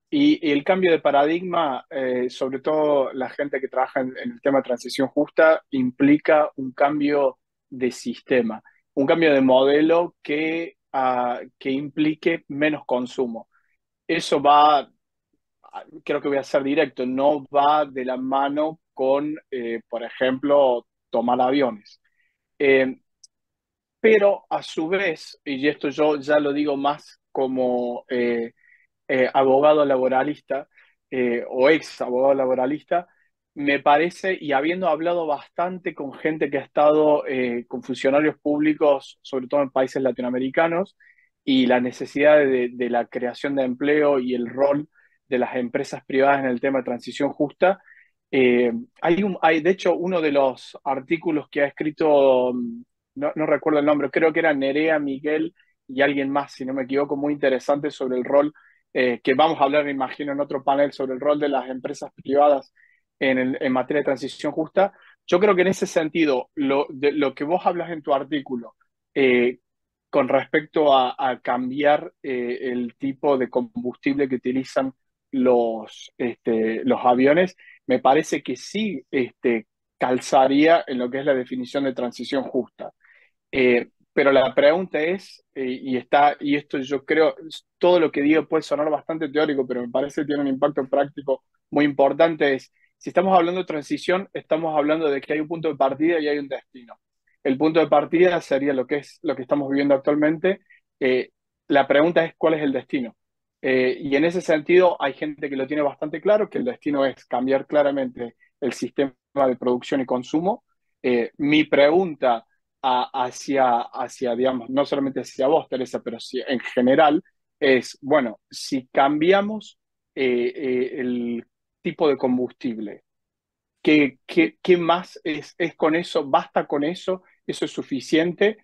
Y, el cambio de paradigma, eh, sobre todo la gente que trabaja en, el tema transición justa, implica un cambio de sistema, un cambio de modelo que, ah, que implique menos consumo. Eso va, creo que voy a ser directo, no va de la mano con, eh, por ejemplo, tomar aviones. Eh, pero a su vez, y esto yo ya lo digo más como eh, eh, abogado laboralista o ex abogado laboralista, me parece, y habiendo hablado bastante con gente que ha estado con funcionarios públicos, sobre todo en países latinoamericanos, y la necesidad de la creación de empleo y el rol de las empresas privadas en el tema de transición justa, eh, hay, un, hay, de hecho, uno de los artículos que ha escrito, mm, no, recuerdo el nombre, creo que era Nerea, Miguel y alguien más, si no me equivoco, muy interesante sobre el rol, eh, que vamos a hablar, me imagino, en otro panel, sobre el rol de las empresas privadas en, materia de transición justa. Yo creo que en ese sentido, lo, de, lo que vos hablas en tu artículo eh, con respecto a, cambiar el tipo de combustible que utilizan los, este, los aviones, me parece que sí este, calzaría en lo que es la definición de transición justa. Eh, pero la pregunta es, eh, y está, y esto yo creo, todo lo que digo puede sonar bastante teórico, pero me parece que tiene un impacto práctico muy importante, es si estamos hablando de transición, estamos hablando de que hay un punto de partida y hay un destino. El punto de partida sería lo que es lo que estamos viviendo actualmente. Eh, la pregunta es cuál es el destino. Eh, y en ese sentido hay gente que lo tiene bastante claro, que el destino es cambiar claramente el sistema de producción y consumo. Eh, mi pregunta hacia, hacia, digamos, no solamente hacia vos, Teresa, pero si, en general, es, bueno, si cambiamos eh, el tipo de combustible, ¿qué, qué, más es, es, con eso? ¿Basta con eso? ¿Eso es suficiente?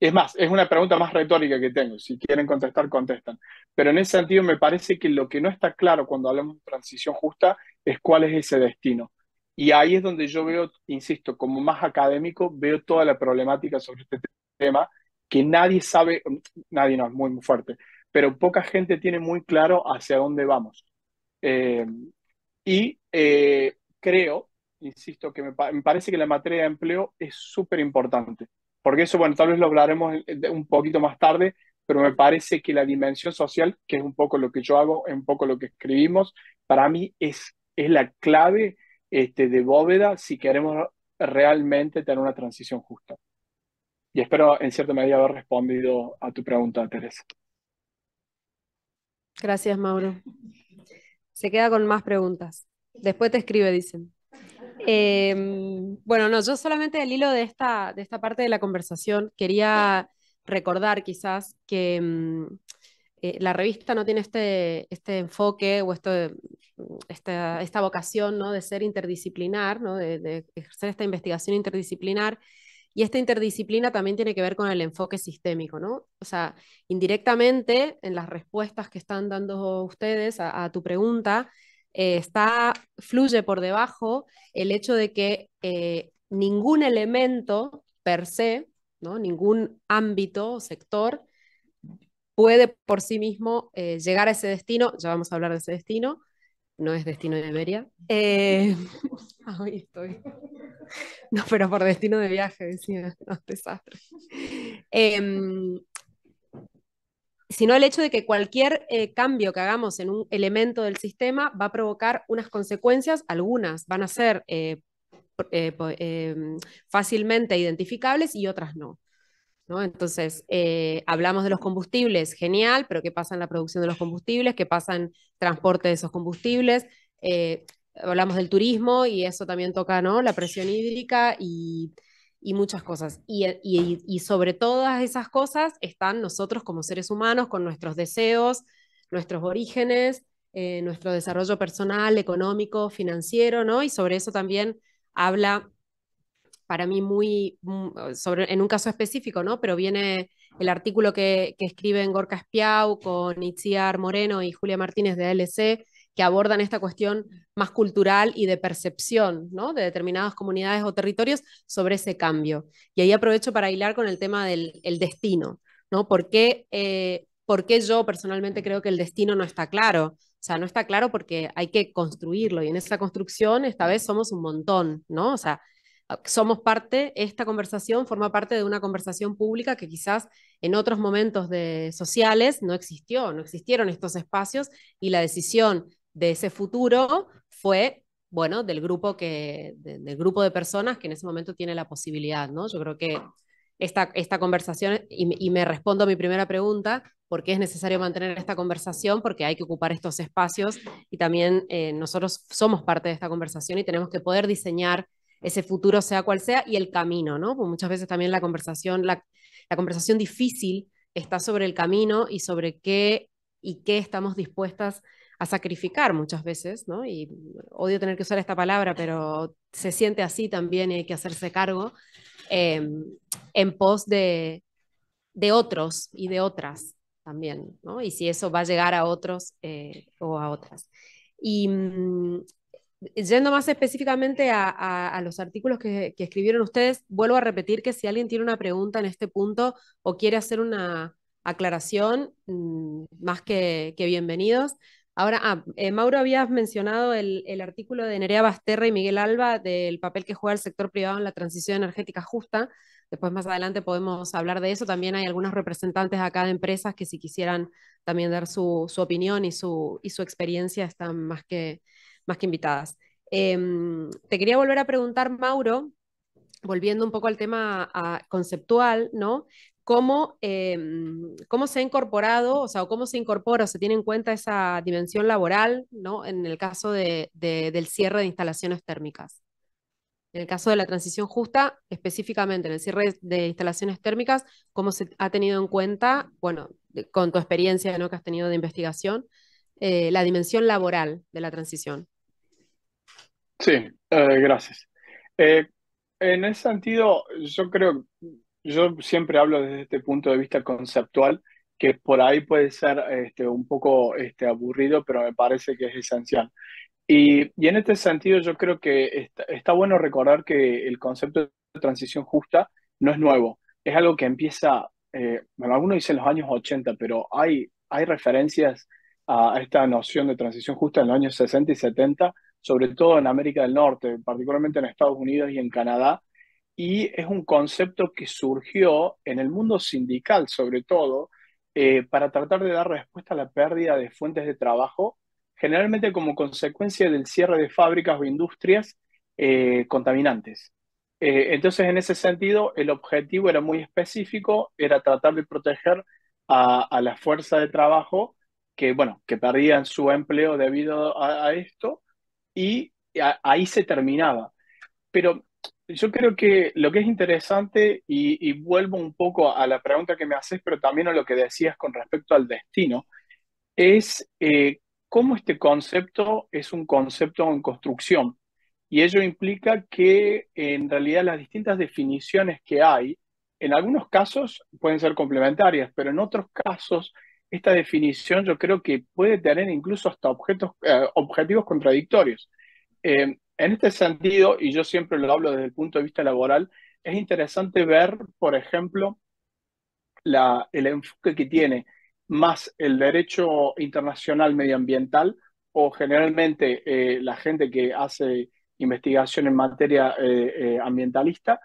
Es más, es una pregunta más retórica que tengo. Si quieren contestar, contestan. Pero en ese sentido, me parece que lo que no está claro cuando hablamos de transición justa es cuál es ese destino. Y ahí es donde yo veo, insisto, como más académico, veo toda la problemática sobre este tema que nadie sabe, nadie no, es muy, fuerte, pero poca gente tiene muy claro hacia dónde vamos. Eh, y eh, creo, insisto, que me, me parece que la materia de empleo es súper importante porque eso, bueno, tal vez lo hablaremos un poquito más tarde, pero me parece que la dimensión social, que es un poco lo que yo hago, es un poco lo que escribimos, para mí es, es la clave este, de bóveda si queremos realmente tener una transición justa. Y espero en cierta medida haber respondido a tu pregunta, Teresa. Gracias, Mauro. Se queda con más preguntas. Después te escribe, dicen. Em, bueno, yo solamente del hilo de esta, parte de la conversación quería recordar quizás que mm, eh, la revista no tiene este, este enfoque o esto, esta, vocación ¿no? de ser interdisciplinar, ¿no? de, ejercer esta investigación interdisciplinar. Y esta interdisciplina también tiene que ver con el enfoque sistémico, ¿no? O sea, indirectamente en las respuestas que están dando ustedes a tu pregunta, eh, está, fluye por debajo el hecho de que eh, ningún elemento per se, ¿no? ningún ámbito o sector puede por sí mismo eh, llegar a ese destino, ya vamos a hablar de ese destino, no es destino de Iberia. ahí [laughs] estoy. No, pero por destino de viaje, decía, no, desastre. Em, sino el hecho de que cualquier eh, cambio que hagamos en un elemento del sistema va a provocar unas consecuencias, algunas van a ser eh, eh, em, fácilmente identificables y otras no. Entonces, hablamos de los combustibles, genial, pero ¿qué pasa en la producción de los combustibles? ¿Qué pasa en transporte de esos combustibles? hablamos del turismo y eso también toca ¿no? la presión hídrica y y muchas cosas. Eh, y, sobre todas esas cosas están nosotros como seres humanos, con nuestros deseos, nuestros orígenes, eh, nuestro desarrollo personal, económico, financiero, ¿no? Y sobre eso también habla para mí muy, mm, sobre, en un caso específico, ¿no? Pero viene el artículo que, que escriben Gorka Espiau con Itziar Moreno y Julia Martínez de ALC, abordan esta cuestión más cultural y de percepción de determinadas comunidades o territorios sobre ese cambio. Y ahí aprovecho para hilar con el tema del destino, ¿no? Eh, ¿Por qué, yo personalmente creo que el destino no está claro? O sea, no está claro porque hay que construirlo y en esa construcción esta vez somos un montón, ¿no? O sea, somos parte, esta conversación forma parte de una conversación pública que quizás en otros momentos de sociales no existió, no existieron estos espacios y la decisión de ese futuro fue, bueno, del grupo, que, de, del grupo de personas que en ese momento tiene la posibilidad, ¿no? Yo creo que esta, esta conversación, y, me respondo a mi primera pregunta, ¿por qué es necesario mantener esta conversación? Porque hay que ocupar estos espacios y también eh, nosotros somos parte de esta conversación y tenemos que poder diseñar ese futuro sea cual sea y el camino, ¿no? muchas veces también la conversación, la, la conversación difícil está sobre el camino y sobre qué y qué estamos dispuestas a sacrificar muchas veces, ¿no? Y odio tener que usar esta palabra, pero se siente así también y hay que hacerse cargo em, en pos de, otros y de otras también, ¿no? Y si eso va a llegar a otros eh, o a otras. Y mm, yendo más específicamente a, los artículos que, escribieron ustedes, vuelvo a repetir que si alguien tiene una pregunta en este punto o quiere hacer una aclaración, mm, más que bienvenidos. Ahora, ah, eh, Mauro, habías mencionado el, artículo de Nerea Basterra y Miguel Alba del papel que juega el sector privado en la transición energética justa. Después, más adelante, podemos hablar de eso. También hay algunos representantes acá de empresas que si quisieran también dar su, opinión y su, experiencia, están más que, más que invitadas. Em, te quería volver a preguntar, Mauro, volviendo un poco al tema ah, conceptual, ¿no? cómo, em, cómo se ha incorporado, o sea, cómo se incorpora o se tiene en cuenta esa dimensión laboral, ¿no? En el caso del cierre de instalaciones térmicas. En el caso de la transición justa, específicamente en el cierre de instalaciones térmicas, ¿cómo se ha tenido en cuenta, bueno, con tu experiencia ¿no? que has tenido de investigación, eh, la dimensión laboral de la transición? Sí, eh, gracias. Eh, en ese sentido, yo creo, yo siempre hablo desde este punto de vista conceptual, que por ahí puede ser este, un poco este, aburrido, pero me parece que es esencial. Y, y en este sentido yo creo que está, bueno recordar que el concepto de transición justa no es nuevo, es algo que empieza, eh, bueno, algunos dicen los años 80, pero hay, hay referencias a, a esta noción de transición justa en los años 60 y 70, sobre todo en América del Norte, particularmente en Estados Unidos y en Canadá, y es un concepto que surgió en el mundo sindical sobre todo eh, para tratar de dar respuesta a la pérdida de fuentes de trabajo, generalmente como consecuencia del cierre de fábricas o industrias eh, contaminantes. Eh, entonces, en ese sentido, el objetivo era muy específico, era tratar de proteger a, la fuerza de trabajo que, bueno, que perdían su empleo debido a, esto y ahí se terminaba. Pero yo creo que lo que es interesante, y, vuelvo un poco a la pregunta que me haces, pero también a lo que decías con respecto al destino, es eh, cómo este concepto es un concepto en construcción. Y ello implica que en realidad las distintas definiciones que hay, en algunos casos pueden ser complementarias, pero en otros casos esta definición yo creo que puede tener incluso hasta objetos, eh, objetivos contradictorios. Eh, en este sentido, y yo siempre lo hablo desde el punto de vista laboral, es interesante ver, por ejemplo, el enfoque que tiene más el derecho internacional medioambiental o generalmente eh, la gente que hace investigación en materia eh, eh, ambientalista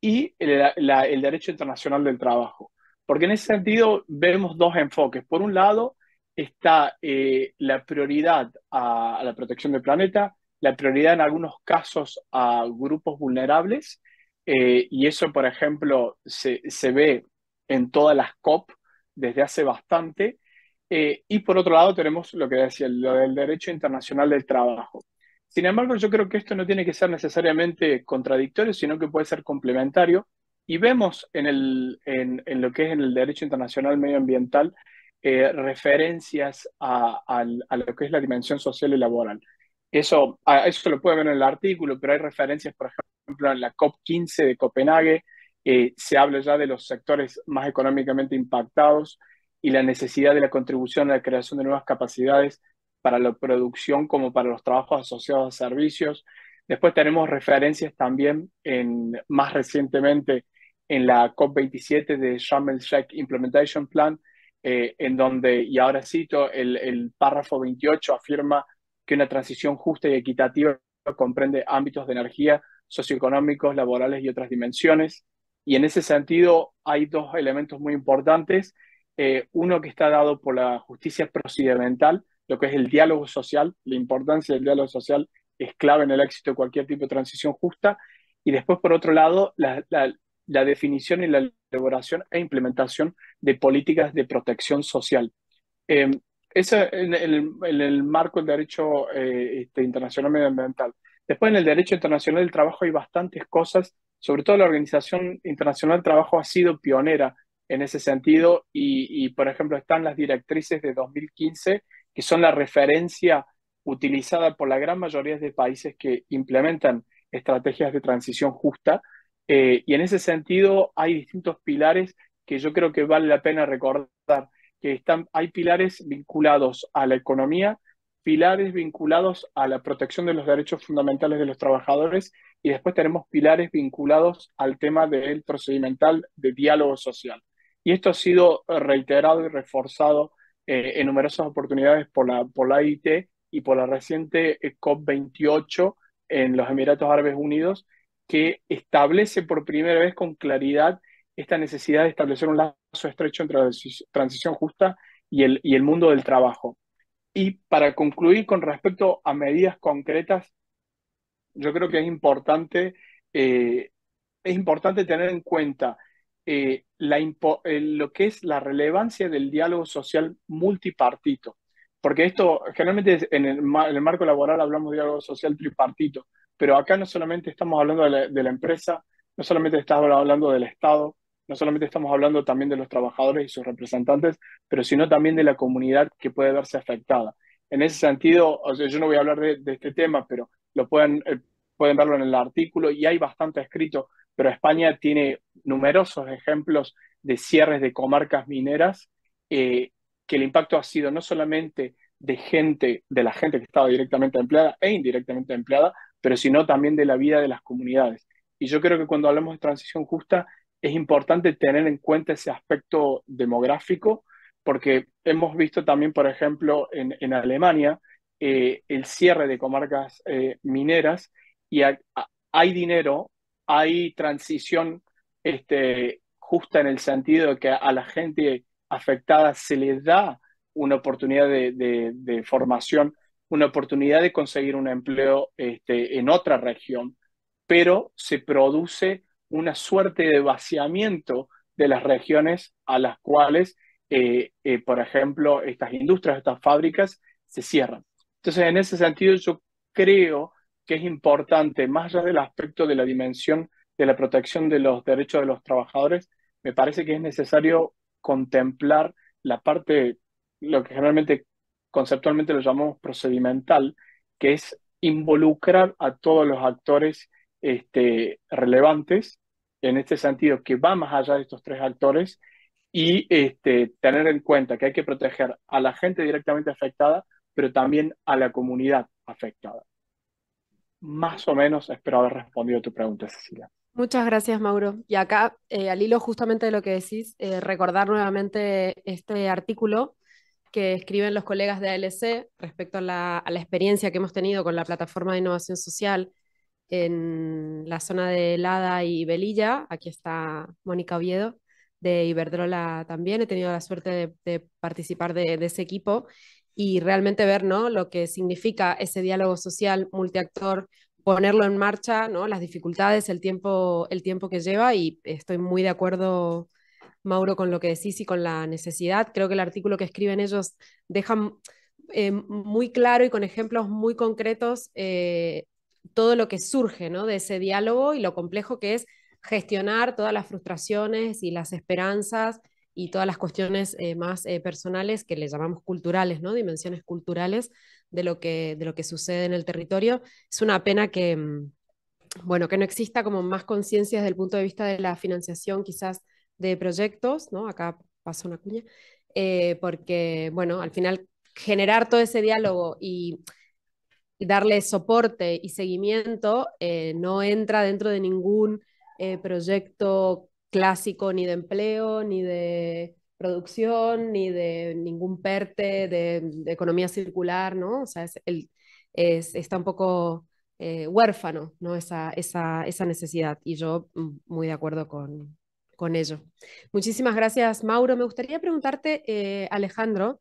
y el, derecho internacional del trabajo. Porque en ese sentido vemos dos enfoques. Por un lado está la prioridad a la protección del planeta, la prioridad en algunos casos a grupos vulnerables eh, y eso, por ejemplo, se, ve en todas las COP desde hace bastante. Eh, y por otro lado tenemos lo que decía, lo del derecho internacional del trabajo. Sin embargo, yo creo que esto no tiene que ser necesariamente contradictorio, sino que puede ser complementario. Y vemos en, lo que es en el derecho internacional medioambiental eh, referencias a lo que es la dimensión social y laboral. Eso, ah, eso lo puede ver en el artículo, pero hay referencias, por ejemplo, en la COP15 de Copenhague, eh, se habla ya de los sectores más económicamente impactados y la necesidad de la contribución a la creación de nuevas capacidades para la producción como para los trabajos asociados a servicios. Después tenemos referencias también en, más recientemente en la COP27 de Sharm el Sheikh Implementation Plan, eh, en donde, y ahora cito, el párrafo 28 afirma que una transición justa y equitativa comprende ámbitos de energía, socioeconómicos, laborales y otras dimensiones. Y en ese sentido hay dos elementos muy importantes. Eh, uno que está dado por la justicia procedimental, lo que es el diálogo social, la importancia del diálogo social es clave en el éxito de cualquier tipo de transición justa. Y después, por otro lado, la, definición y la elaboración e implementación de políticas de protección social. Em, eso en el, marco del derecho eh, este, internacional medioambiental. Después en el derecho internacional del trabajo hay bastantes cosas, sobre todo la Organización Internacional del Trabajo ha sido pionera en ese sentido y, por ejemplo están las directrices de 2015 que son la referencia utilizada por la gran mayoría de países que implementan estrategias de transición justa. Eh, y en ese sentido hay distintos pilares que yo creo que vale la pena recordar que están, hay pilares vinculados a la economía, pilares vinculados a la protección de los derechos fundamentales de los trabajadores y después tenemos pilares vinculados al tema del procedimental de diálogo social. Y esto ha sido reiterado y reforzado eh, en numerosas oportunidades por la, por y por la reciente eh, COP28 en los Emiratos Árabes Unidos, que establece por primera vez con claridad esta necesidad de establecer un lazo estrecho entre la transición justa y el, y el mundo del trabajo. Y para concluir con respecto a medidas concretas, yo creo que es importante, eh, es importante tener en cuenta eh, eh, lo que es la relevancia del diálogo social multipartito. Porque esto, generalmente en el, marco laboral hablamos de diálogo social tripartito, pero acá no solamente estamos hablando de la empresa, no solamente estamos hablando del Estado, no solamente estamos hablando también de los trabajadores y sus representantes, pero sino también de la comunidad que puede verse afectada. En ese sentido, yo no voy a hablar de, este tema, pero lo pueden, eh, pueden verlo en el artículo y hay bastante escrito, pero España tiene numerosos ejemplos de cierres de comarcas mineras eh, que el impacto ha sido no solamente de gente, de la gente que estaba directamente empleada e indirectamente empleada, pero sino también de la vida de las comunidades. Y yo creo que cuando hablamos de transición justa es importante tener en cuenta ese aspecto demográfico, porque hemos visto también, por ejemplo, en, Alemania, eh, el cierre de comarcas eh, mineras y hay dinero, hay transición este, justa en el sentido de que a la gente afectada se le da una oportunidad de, formación, una oportunidad de conseguir un empleo este, en otra región, pero se produce una suerte de vaciamiento de las regiones a las cuales, eh, eh, por ejemplo, estas industrias, estas fábricas se cierran. Entonces, en ese sentido, yo creo que es importante, más allá del aspecto de la dimensión de la protección de los derechos de los trabajadores, me parece que es necesario contemplar la parte, lo que generalmente conceptualmente lo llamamos procedimental, que es involucrar a todos los actores este, relevantes en este sentido, que va más allá de estos tres actores y este, tener en cuenta que hay que proteger a la gente directamente afectada, pero también a la comunidad afectada. Más o menos espero haber respondido a tu pregunta, Cecilia. Muchas gracias, Mauro. Y acá, eh, al hilo justamente de lo que decís, eh, recordar nuevamente este artículo que escriben los colegas de ALC respecto a la, a la experiencia que hemos tenido con la plataforma de innovación social en la zona de Lada y Belilla. Aquí está Mónica Oviedo de Iberdrola también. He tenido la suerte de, participar de, ese equipo y realmente ver ¿no? lo que significa ese diálogo social multiactor, ponerlo en marcha, ¿no? las dificultades, el tiempo, el tiempo que lleva y estoy muy de acuerdo. Mauro, con lo que decís y con la necesidad. Creo que el artículo que escriben ellos deja eh, muy claro y con ejemplos muy concretos eh, todo lo que surge de ese diálogo y lo complejo que es gestionar todas las frustraciones y las esperanzas y todas las cuestiones eh, más eh, personales que le llamamos culturales, ¿no? dimensiones culturales de lo, que, de lo que sucede en el territorio. Es una pena que, mm, bueno, que no exista como más conciencia desde el punto de vista de la financiación quizás de proyectos, ¿no? acá pasa una cuña, eh, porque bueno, al final generar todo ese diálogo y darle soporte y seguimiento eh, no entra dentro de ningún eh, proyecto clásico ni de empleo, ni de producción, ni de ningún PERTE, de, economía circular, ¿no? O sea, es está un poco eh, huérfano, ¿no? Esa, esa, necesidad. Y yo mm, muy de acuerdo con, con ello. Muchísimas gracias, Mauro. Me gustaría preguntarte, Alejandro,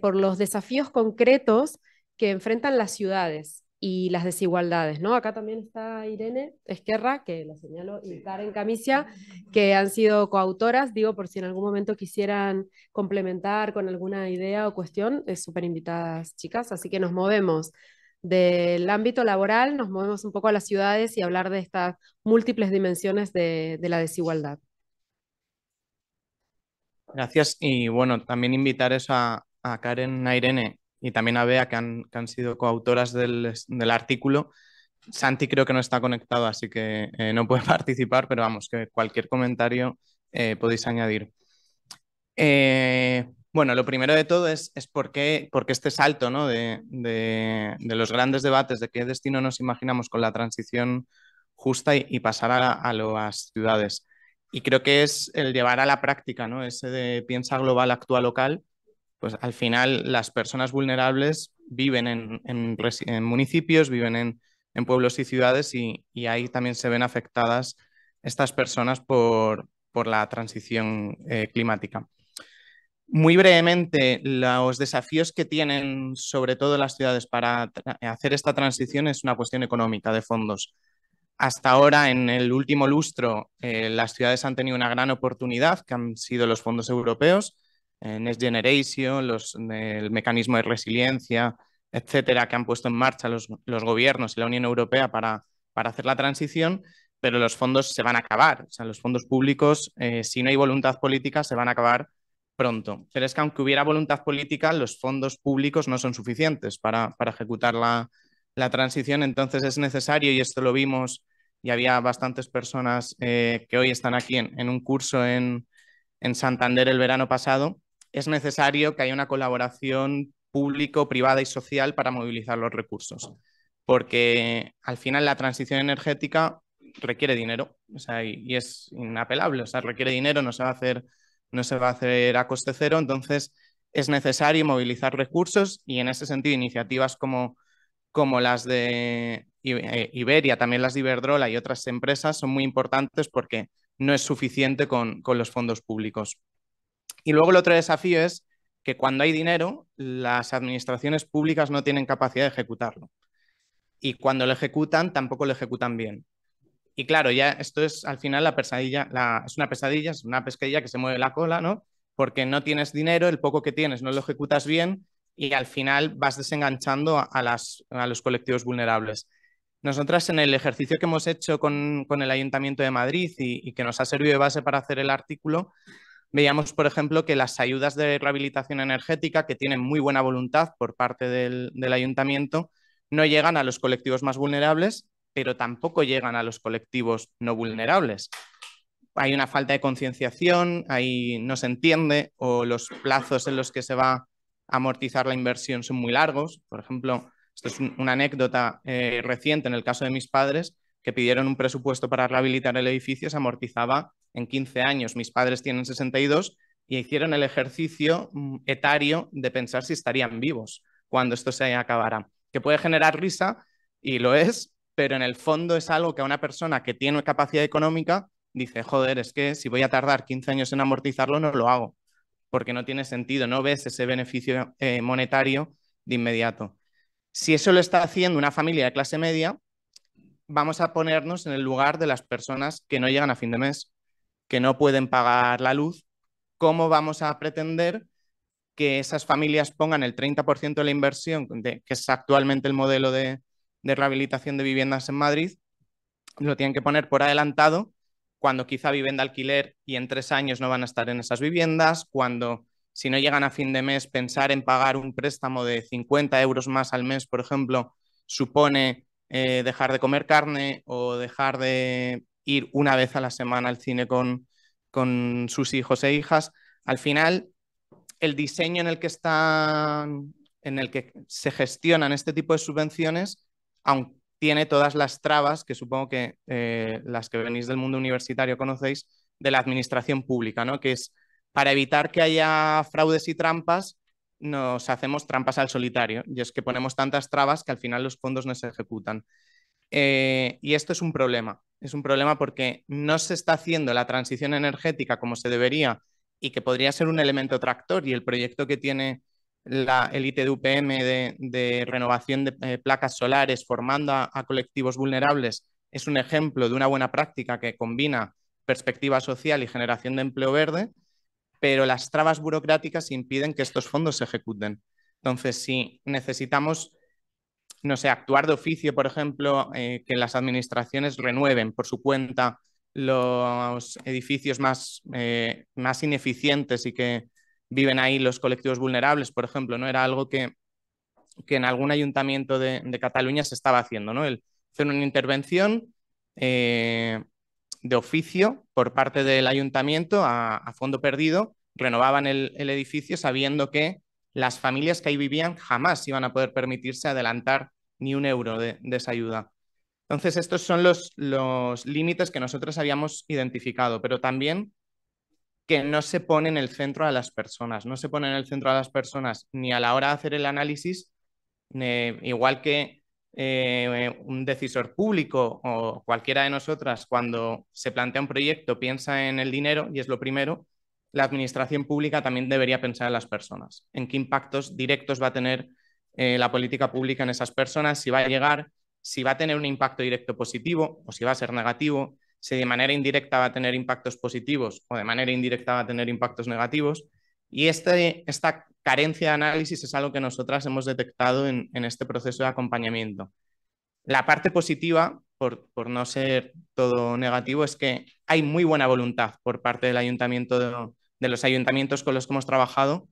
por los desafíos concretos que enfrentan las ciudades y las desigualdades, ¿no? Acá también está Irene Esquerra, que la señalo, y Karen Camicia, que han sido coautoras, digo, por si en algún momento quisieran complementar con alguna idea o cuestión, es súper invitadas, chicas, así que nos movemos del ámbito laboral, nos movemos un poco a las ciudades y hablar de estas múltiples dimensiones de, la desigualdad. Gracias y bueno, también invitar a, a Karen, a Irene y también a Bea, que han, sido coautoras del, artículo. Santi creo que no está conectado, así que eh, no puede [laughs] participar, pero vamos, que cualquier comentario eh, podéis añadir. Eh, bueno, lo primero de todo es, por, qué, porque este salto ¿no? de, los grandes debates de qué destino nos imaginamos con la transición justa y, pasar a, las ciudades. Y creo que es el llevar a la práctica ¿no? ese de piensa global, actúa local, pues al final las personas vulnerables viven en, municipios, viven en, pueblos y ciudades y, ahí también se ven afectadas estas personas por, la transición eh, climática. Muy brevemente, los desafíos que tienen sobre todo las ciudades para hacer esta transición es una cuestión económica de fondos. Hasta ahora, en el último lustro, eh, las ciudades han tenido una gran oportunidad, que han sido los fondos europeos, eh, Next Generation, el mecanismo de resiliencia, etcétera, que han puesto en marcha los, gobiernos y la Unión Europea para, para, hacer la transición, pero los fondos se van a acabar. O sea, los fondos públicos, eh, si no hay voluntad política, se van a acabar pronto. Pero es que aunque hubiera voluntad política, los fondos públicos no son suficientes para, ejecutar la, transición. Entonces es necesario, y esto lo vimos, y había bastantes personas eh, que hoy están aquí en, un curso en, en Santander el verano pasado, es necesario que haya una colaboración público, privada y social para movilizar los recursos. Porque al final la transición energética requiere dinero y, es inapelable. O sea, requiere dinero, no se, va a hacer, no se va a hacer a coste cero. Entonces es necesario movilizar recursos y en ese sentido iniciativas como, como las de eh, Iberia, también las de Iberdrola y otras empresas son muy importantes porque no es suficiente con, con los fondos públicos. Y luego el otro desafío es que cuando hay dinero, las administraciones públicas no tienen capacidad de ejecutarlo. Y cuando lo ejecutan, tampoco lo ejecutan bien. Y claro, ya esto es al final la pesadilla, es una pesadilla, es una pescadilla que se mueve la cola, ¿no? Porque no tienes dinero, el poco que tienes no lo ejecutas bien y al final vas desenganchando a, los colectivos vulnerables. Nosotras en el ejercicio que hemos hecho con, el Ayuntamiento de Madrid y, y que nos ha servido de base para hacer el artículo, Veíamos, por ejemplo, que las ayudas de rehabilitación energética, que tienen muy buena voluntad por parte del, ayuntamiento, no llegan a los colectivos más vulnerables, pero tampoco llegan a los colectivos no vulnerables hay una falta de concienciación, ahí no se entiende, o los plazos en los que se va a amortizar la inversión son muy largos. Por ejemplo, esto es una anécdota eh, reciente en el caso de mis padres, que pidieron un presupuesto para rehabilitar el edificio, se amortizaba en 15 años, mis padres tienen 62, y hicieron el ejercicio mm, etario de pensar si estarían vivos cuando esto se acabara. Que puede generar risa, y lo es, pero en el fondo es algo que a una persona que tiene capacidad económica dice, joder, es que si voy a tardar 15 años en amortizarlo, no lo hago, porque no tiene sentido, no ves ese beneficio eh, monetario de inmediato. Si eso lo está haciendo una familia de clase media, vamos a ponernos en el lugar de las personas que no llegan a fin de mes, que no pueden pagar la luz, ¿cómo vamos a pretender que esas familias pongan el 30% de la inversión, que es actualmente el modelo de, rehabilitación de viviendas en Madrid, lo tienen que poner por adelantado cuando quizá viven de alquiler y en tres años no van a estar en esas viviendas, cuando si no llegan a fin de mes, pensar en pagar un préstamo de 50 euros más al mes, por ejemplo, supone eh, dejar de comer carne o dejar de ir una vez a la semana al cine con, sus hijos e hijas, al final el diseño en el que están, en el que se gestionan este tipo de subvenciones, aún tiene todas las trabas que supongo que eh, las que venís del mundo universitario conocéis de la administración pública, ¿no? Que es para evitar que haya fraudes y trampas, nos hacemos trampas al solitario. Y es que ponemos tantas trabas que al final los fondos no se ejecutan. Eh, y esto es un problema. Es un problema porque no se está haciendo la transición energética como se debería y que podría ser un elemento tractor. Y el proyecto que tiene la élite de UPM de, renovación de eh, placas solares formando a, a colectivos vulnerables es un ejemplo de una buena práctica que combina perspectiva social y generación de empleo verde, pero las trabas burocráticas impiden que estos fondos se ejecuten. Entonces, si necesitamos no sé, actuar de oficio, por ejemplo, eh, que las administraciones renueven por su cuenta los edificios más, eh, más ineficientes y que viven ahí los colectivos vulnerables, por ejemplo, ¿no? Era algo que, que en algún ayuntamiento de, Cataluña se estaba haciendo, ¿no? El hacer una intervención eh, de oficio por parte del ayuntamiento a, fondo perdido, renovaban el edificio sabiendo que las familias que ahí vivían jamás iban a poder permitirse adelantar ni un euro de, esa ayuda. Entonces, estos son los, los límites que nosotros habíamos identificado, pero también que no se pone en el centro a las personas, no se pone en el centro a las personas ni a la hora de hacer el análisis, igual que eh, un decisor público o cualquiera de nosotras cuando se plantea un proyecto piensa en el dinero y es lo primero, la administración pública también debería pensar en las personas, en qué impactos directos va a tener eh, la política pública en esas personas, si va a llegar, si va a tener un impacto directo positivo o si va a ser negativo, si de manera indirecta va a tener impactos positivos o de manera indirecta va a tener impactos negativos. Y este, esta carencia de análisis es algo que nosotras hemos detectado en, en este proceso de acompañamiento. La parte positiva, por, por, no ser todo negativo, es que hay muy buena voluntad por parte del ayuntamiento de, de los ayuntamientos con los que hemos trabajado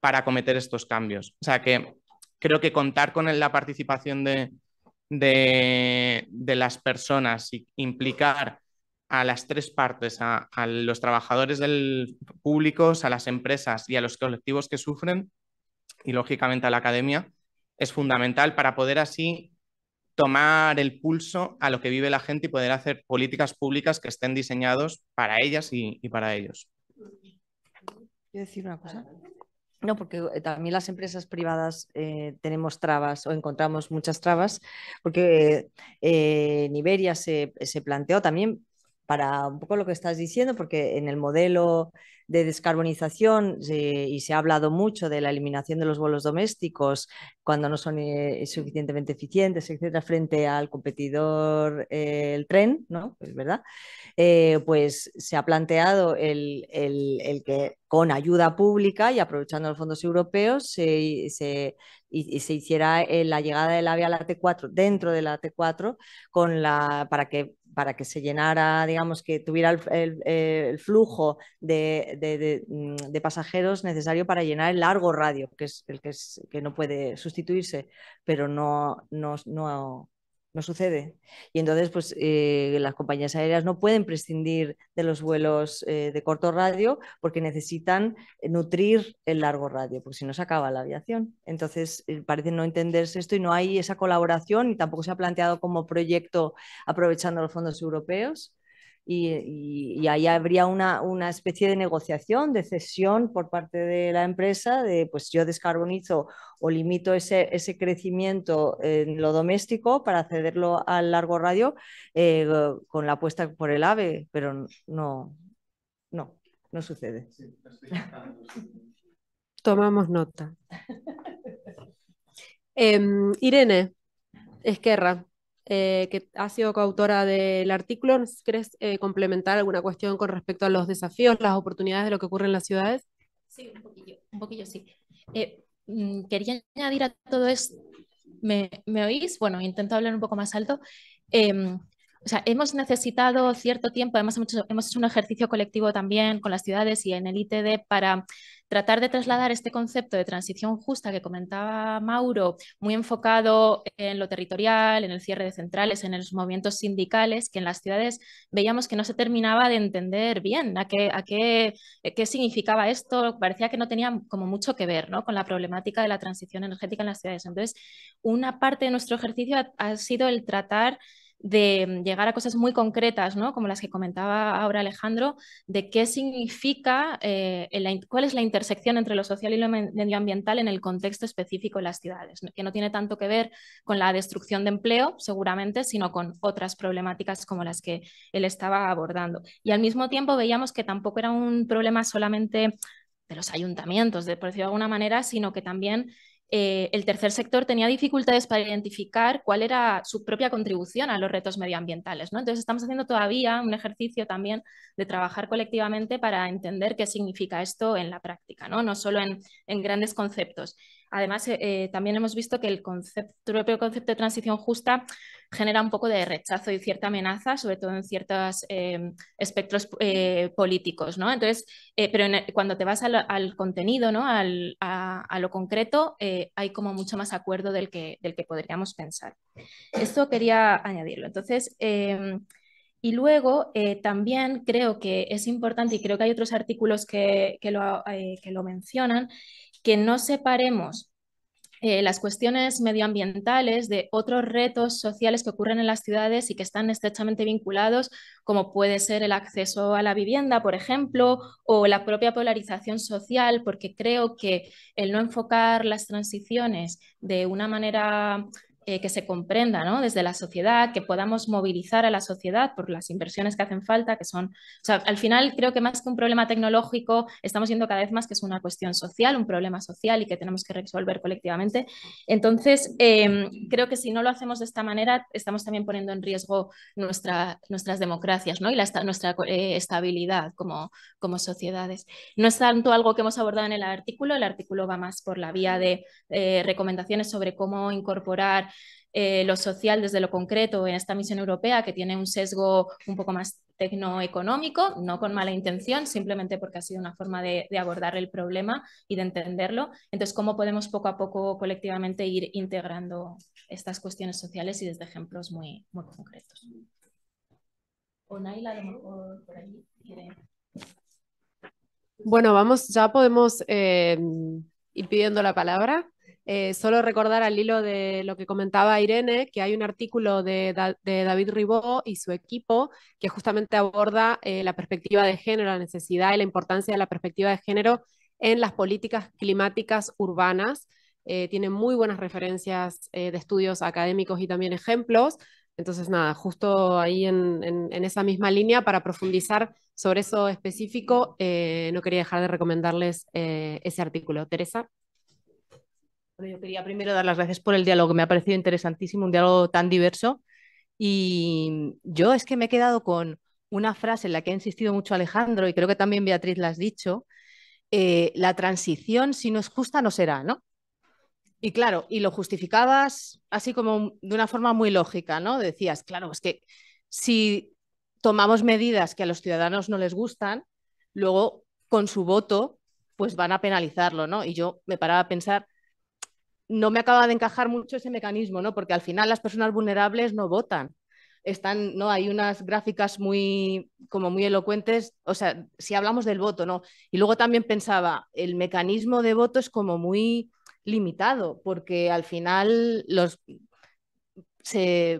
para acometer estos cambios. O sea que creo que contar con la participación de, de, las personas y implicar a las tres partes, a, los trabajadores del públicos, a las empresas y a los colectivos que sufren, y lógicamente a la academia, es fundamental para poder así tomar el pulso a lo que vive la gente y poder hacer políticas públicas que estén diseñados para ellas y para ellos. Quiero decir una cosa. No, porque eh, también las empresas privadas eh, tenemos trabas o encontramos muchas trabas, porque eh, Iberia se, se planteó también para un poco lo que estás diciendo, porque en el modelo de descarbonización y se ha hablado mucho de la eliminación de los vuelos domésticos cuando no son eh, suficientemente eficientes, etcétera, frente al competidor eh, el tren, ¿no? Es pues, verdad. Eh, pues se ha planteado el, que con ayuda pública y aprovechando los fondos europeos se, y, se hiciera la llegada del ave a la T4 dentro de la T4 con la, para que para que se llenara, digamos, que tuviera el, eh, flujo mm, de, pasajeros necesario para llenar el largo radio, que es el que, es, que no puede sustituirse, pero no, no, no, no sucede. Y entonces, pues eh, las compañías aéreas no pueden prescindir de los vuelos eh, de corto radio porque necesitan eh, nutrir el largo radio, porque si no se acaba la aviación. Entonces, parece no entenderse esto y no hay esa colaboración y tampoco se ha planteado como proyecto aprovechando los fondos europeos y, ahí habría una, una, especie de negociación, de cesión por parte de la empresa, de pues yo descarbonizo o limito ese, ese crecimiento en lo doméstico para cederlo al largo radio eh, con la apuesta por el AVE, pero no, no, no sucede. Tomamos nota. Em, Irene, Esquerra. Eh, que ha sido coautora del artículo. ¿Quieres eh, complementar alguna cuestión con respecto a los desafíos, las oportunidades de lo que ocurre en las ciudades? Sí, un poquillo, un poquillo sí. Eh, mm, quería añadir a todo esto, ¿me, oís? Bueno, intento hablar un poco más alto. Em, o sea, hemos necesitado cierto tiempo, además hemos hecho un ejercicio colectivo también con las ciudades y en el ITD para tratar de trasladar este concepto de transición justa que comentaba Mauro, muy enfocado en lo territorial, en el cierre de centrales, en los movimientos sindicales, que en las ciudades veíamos que no se terminaba de entender bien a qué, a qué, eh, qué significaba esto, parecía que no tenía como mucho que ver con la problemática de la transición energética en las ciudades. Entonces, una parte de nuestro ejercicio ha, ha sido el tratar de llegar a cosas muy concretas, ¿no? como las que comentaba ahora Alejandro, de qué significa, eh, cuál es la intersección entre lo social y lo medioambiental en el contexto específico de las ciudades, que no tiene tanto que ver con la destrucción de empleo, seguramente, sino con otras problemáticas como las que él estaba abordando. Y al mismo tiempo veíamos que tampoco era un problema solamente de los ayuntamientos, de, por decirlo de alguna manera, sino que también eh, el tercer sector tenía dificultades para identificar cuál era su propia contribución a los retos medioambientales. ¿no? Entonces estamos haciendo todavía un ejercicio también de trabajar colectivamente para entender qué significa esto en la práctica, no, solo en grandes conceptos. Además, eh, eh, también hemos visto que el concepto, propio concepto de transición justa genera un poco de rechazo y cierta amenaza, sobre todo en ciertos eh, espectros políticos, Entonces, pero cuando te vas al, contenido, ¿no? Al, a, lo concreto, hay como mucho más acuerdo del que, del que podríamos pensar. Esto quería añadirlo. Entonces, em, y luego también creo que es importante, y creo que hay otros artículos que, que, lo, que lo, mencionan, que no separemos eh, las cuestiones medioambientales, de otros retos sociales que ocurren en las ciudades y que están estrechamente vinculados, como puede ser el acceso a la vivienda, por ejemplo, o la propia polarización social, porque creo que el no enfocar las transiciones de una manera eh, que se comprenda ¿no? desde la sociedad, que podamos movilizar a la sociedad por las inversiones que hacen falta, que son, al final creo que más que un problema tecnológico, estamos viendo cada vez más que es una cuestión social, un problema social y que tenemos que resolver colectivamente. Entonces, em, creo que si no lo hacemos de esta manera, estamos también poniendo en riesgo nuestra, nuestras democracias ¿no? y nuestra eh, estabilidad como, como sociedades. No es tanto algo que hemos abordado en el artículo, el artículo va más por la vía de eh, recomendaciones sobre cómo incorporar eh, lo social desde lo concreto en esta misión europea que tiene un sesgo un poco más tecnoeconómico, no con mala intención, simplemente porque ha sido una forma de, abordar el problema y de entenderlo. Entonces, ¿cómo podemos poco a poco colectivamente ir integrando estas cuestiones sociales y desde ejemplos muy, muy concretos? Bueno, vamos, ya podemos eh, ir pidiendo la palabra. Eh, solo recordar al hilo de lo que comentaba Irene, que hay un artículo de, David Ribó y su equipo que justamente aborda eh, la perspectiva de género, la necesidad y la importancia de la perspectiva de género en las políticas climáticas urbanas. Eh, tiene muy buenas referencias de estudios académicos y también ejemplos. Entonces, nada, justo ahí en esa misma línea, para profundizar sobre eso específico, no quería dejar de recomendarles ese artículo. Teresa yo quería primero dar las gracias por el diálogo, me ha parecido interesantísimo, un diálogo tan diverso. Y yo es que me he quedado con una frase en la que ha insistido mucho Alejandro, y creo que también Beatriz la has dicho, eh, la transición, si no es justa, no será, ¿no? Y claro, y lo justificabas así como de una forma muy lógica, ¿no? Decías, claro, es que si tomamos medidas que a los ciudadanos no les gustan, luego con su voto, pues van a penalizarlo, ¿no? Y yo me paraba a pensar no me acaba de encajar mucho ese mecanismo, ¿no? Porque al final las personas vulnerables no votan. Están, ¿no? Hay unas gráficas muy, como muy elocuentes, o sea, si hablamos del voto, ¿no? Y luego también pensaba, el mecanismo de voto es como muy limitado, porque al final los,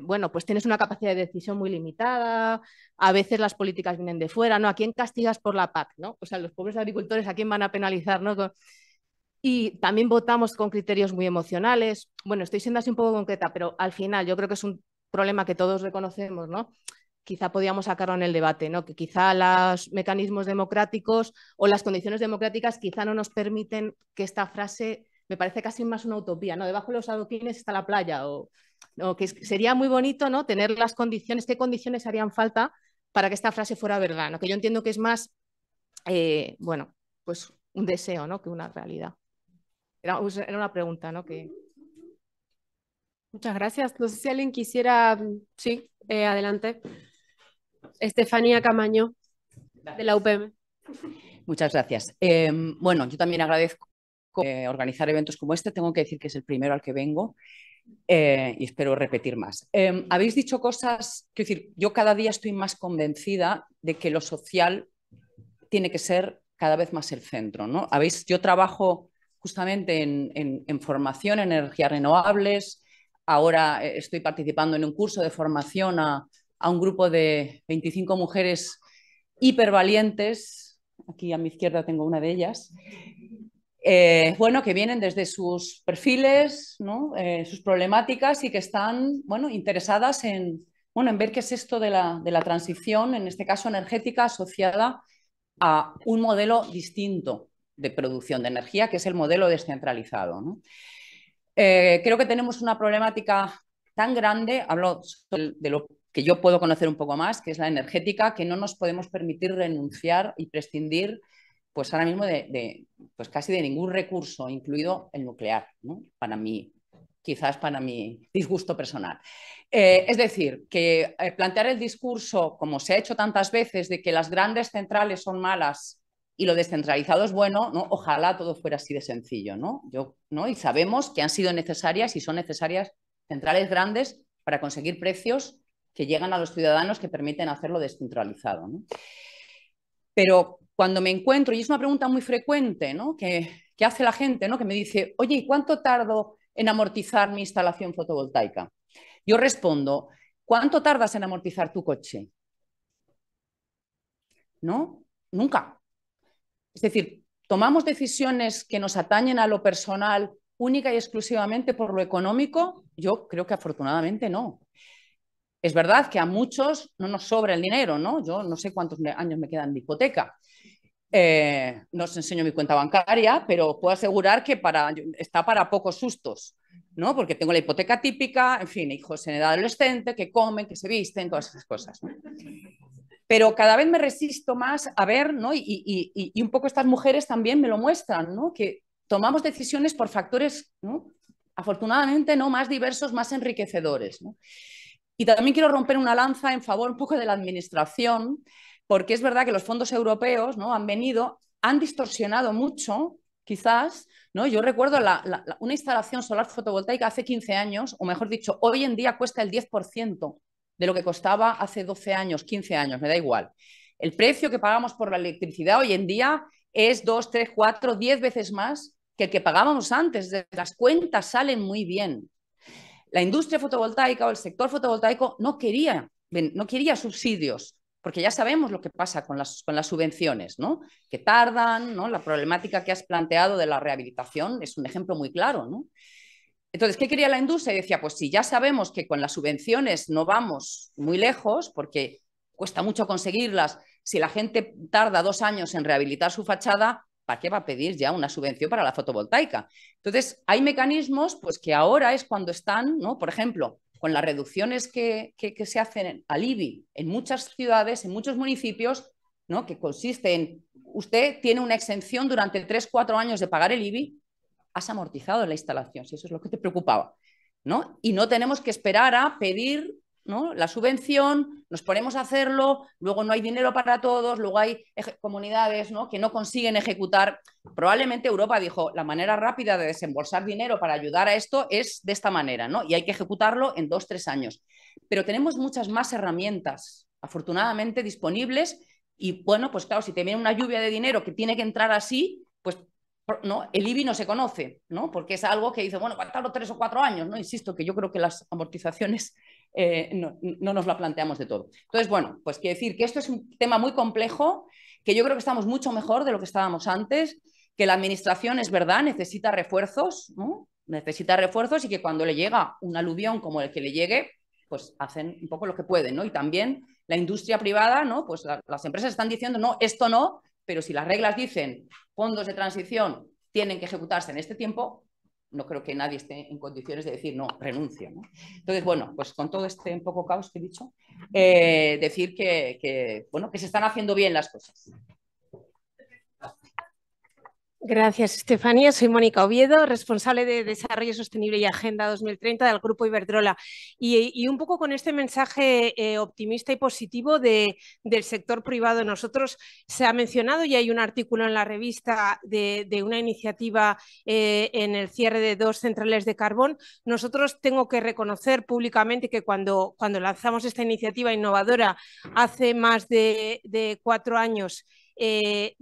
bueno, pues tienes una capacidad de decisión muy limitada, a veces las políticas vienen de fuera, ¿no? ¿A quién castigas por la PAC, no? O sea, los pobres agricultores, ¿a quién van a penalizar, no? Y también votamos con criterios muy emocionales. Bueno, estoy siendo así un poco concreta, pero al final yo creo que es un problema que todos reconocemos, ¿no? Quizá podíamos sacarlo en el debate, ¿no? Que quizá los mecanismos democráticos o las condiciones democráticas quizá no nos permiten que esta frase me parece casi más una utopía, ¿no? Debajo de los adoquines está la playa, o, que sería muy bonito, ¿no? Tener las condiciones, qué condiciones harían falta para que esta frase fuera verdad, ¿no? Que yo entiendo que es más, eh, bueno, pues un deseo, ¿no? Que una realidad. Era, una pregunta, ¿no? Muchas gracias. No sé si alguien quisiera. Sí, eh, adelante. Estefanía Camaño, de la UPM. Muchas gracias. Em, bueno, yo también agradezco eh, organizar eventos como este. Tengo que decir que es el primero al que vengo. Eh, y espero repetir más. Em, habéis dicho cosas, quiero decir, yo cada día estoy más convencida de que lo social tiene que ser cada vez más el centro, ¿no? Habéis, yo trabajo justamente en, formación en energías renovables. Ahora eh, estoy participando en un curso de formación a, un grupo de 25 mujeres hipervalientes. Aquí a mi izquierda tengo una de ellas. Eh, bueno, que vienen desde sus perfiles, eh, sus problemáticas y que están bueno, interesadas en, bueno, en ver qué es esto de la transición, en este caso energética, asociada a un modelo distinto de producción de energía, que es el modelo descentralizado. Eh, creo que tenemos una problemática tan grande, hablo de lo que yo puedo conocer un poco más, que es la energética, que no nos podemos permitir renunciar y prescindir pues ahora mismo de, pues casi de ningún recurso, incluido el nuclear, para mí, quizás para mi disgusto personal. Eh, es decir, que eh, plantear el discurso, como se ha hecho tantas veces, de que las grandes centrales son malas y lo descentralizado es bueno, ¿no? Ojalá todo fuera así de sencillo, ¿no? Yo, ¿no? Y sabemos que han sido necesarias y son necesarias centrales grandes para conseguir precios que llegan a los ciudadanos que permiten hacerlo descentralizado. Pero cuando me encuentro, y es una pregunta muy frecuente que, hace la gente, ¿no? que me dice, oye, ¿y cuánto tardo en amortizar mi instalación fotovoltaica? Yo respondo, ¿cuánto tardas en amortizar tu coche? ¿No? Nunca. Es decir, tomamos decisiones que nos atañen a lo personal única y exclusivamente por lo económico, yo creo que afortunadamente no. Es verdad que a muchos no nos sobra el dinero, ¿no? Yo no sé cuántos años me quedan de hipoteca. Eh, no os enseño mi cuenta bancaria, pero puedo asegurar que para, está para pocos sustos, ¿no? Porque tengo la hipoteca típica, en fin, hijos en edad adolescente, que comen, que se visten, todas esas cosas pero cada vez me resisto más a ver, ¿no? Y, un poco estas mujeres también me lo muestran, ¿no? Que tomamos decisiones por factores, Afortunadamente, ¿no? Más diversos, más enriquecedores, Y también quiero romper una lanza en favor un poco de la administración, porque es verdad que los fondos europeos, ¿no? Han venido, han distorsionado mucho, quizás, ¿no? Yo recuerdo una instalación solar fotovoltaica hace 15 años, o mejor dicho, hoy en día cuesta el 10% de lo que costaba hace 12 años, 15 años, me da igual. El precio que pagamos por la electricidad hoy en día es 2, 3, 4, 10 veces más que el que pagábamos antes. Las cuentas salen muy bien. La industria fotovoltaica o el sector fotovoltaico no quería, no quería subsidios, porque ya sabemos lo que pasa con las, con las subvenciones, ¿no? que tardan, ¿no? la problemática que has planteado de la rehabilitación es un ejemplo muy claro. ¿no? Entonces, ¿qué quería la industria? Y decía, pues si ya sabemos que con las subvenciones no vamos muy lejos, porque cuesta mucho conseguirlas, si la gente tarda dos años en rehabilitar su fachada, ¿para qué va a pedir ya una subvención para la fotovoltaica? Entonces, hay mecanismos pues, que ahora es cuando están, ¿no? por ejemplo, con las reducciones que, se hacen al IBI en muchas ciudades, en muchos municipios, ¿no? que consiste en, usted tiene una exención durante 3, cuatro años de pagar el IBI has amortizado la instalación, si eso es lo que te preocupaba. ¿no? Y no tenemos que esperar a pedir ¿no? la subvención, nos ponemos a hacerlo, luego no hay dinero para todos, luego hay comunidades ¿no? que no consiguen ejecutar. Probablemente Europa dijo, la manera rápida de desembolsar dinero para ayudar a esto es de esta manera, ¿no? y hay que ejecutarlo en dos, tres años. Pero tenemos muchas más herramientas, afortunadamente, disponibles. Y bueno, pues claro, si te viene una lluvia de dinero que tiene que entrar así, ¿no? El IBI no se conoce, ¿no? Porque es algo que dice, bueno, o tres o cuatro años, ¿no? Insisto, que yo creo que las amortizaciones eh, no, nos la planteamos de todo. Entonces, bueno, pues quiero decir que esto es un tema muy complejo, que yo creo que estamos mucho mejor de lo que estábamos antes, que la administración, es verdad, necesita refuerzos, Necesita refuerzos y que cuando le llega un aluvión como el que le llegue, pues hacen un poco lo que pueden, Y también la industria privada, ¿no? Pues las empresas están diciendo, no, esto no, pero si las reglas dicen fondos de transición tienen que ejecutarse en este tiempo, no creo que nadie esté en condiciones de decir no, renuncio. Entonces, bueno, pues con todo este poco caos que he dicho, eh, decir que, bueno, que se están haciendo bien las cosas. Gracias, Estefanía. Soy Mónica Oviedo, responsable de Desarrollo Sostenible y Agenda 2030 del Grupo Iberdrola. Y, un poco con este mensaje eh, optimista y positivo del sector privado, nosotros se ha mencionado y hay un artículo en la revista de, una iniciativa eh, en el cierre de dos centrales de carbón. Nosotros tengo que reconocer públicamente que cuando, lanzamos esta iniciativa innovadora hace más de cuatro años, eh,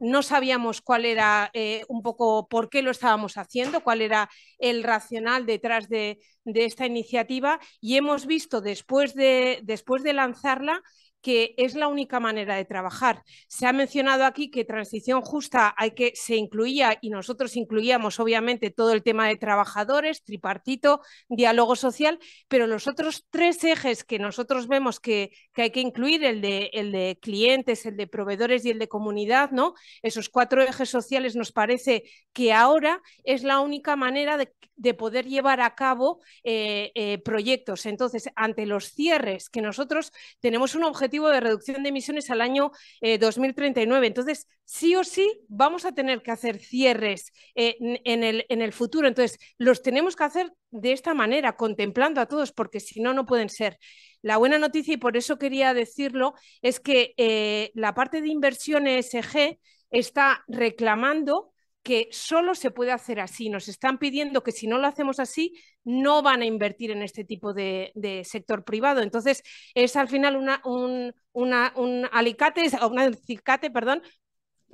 no sabíamos cuál era eh, un poco por qué lo estábamos haciendo, cuál era el racional detrás de, de esta iniciativa y hemos visto después de, después de lanzarla que es la única manera de trabajar. Se ha mencionado aquí que transición justa hay que se incluía y nosotros incluíamos obviamente todo el tema de trabajadores, tripartito, diálogo social, pero los otros tres ejes que nosotros vemos que, hay que incluir, el de, el de clientes, el de proveedores y el de comunidad, ¿no? Esos cuatro ejes sociales nos parece que ahora es la única manera de, poder llevar a cabo eh, eh, proyectos. Entonces, ante los cierres que nosotros tenemos un objetivo de reducción de emisiones al año 2039. Eh, Entonces, sí o sí vamos a tener que hacer cierres eh, en, el, futuro. Entonces, los tenemos que hacer de esta manera, contemplando a todos, porque si no, no pueden ser. La buena noticia, y por eso quería decirlo, es que eh, la parte de inversión ESG está reclamando que solo se puede hacer así. Nos están pidiendo que si no lo hacemos así, no van a invertir en este tipo de, sector privado. Entonces, es al final una, un, una, un alicate, un acicate, perdón,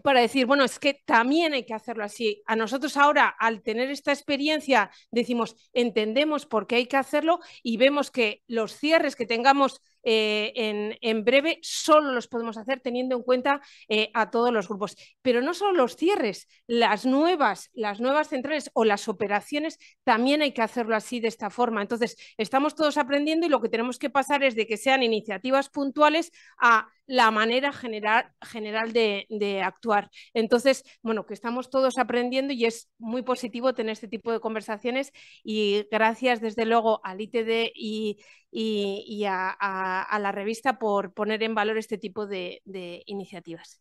para decir, bueno, es que también hay que hacerlo así. A nosotros ahora, al tener esta experiencia, decimos, entendemos por qué hay que hacerlo y vemos que los cierres que tengamos eh, en, breve solo los podemos hacer teniendo en cuenta eh, a todos los grupos. Pero no solo los cierres, las nuevas, las nuevas centrales o las operaciones también hay que hacerlo así de esta forma. Entonces, estamos todos aprendiendo y lo que tenemos que pasar es de que sean iniciativas puntuales a la manera general, general de, de, actuar. Entonces, bueno, que estamos todos aprendiendo y es muy positivo tener este tipo de conversaciones y gracias desde luego al ITD y, y, a, la revista por poner en valor este tipo de, iniciativas.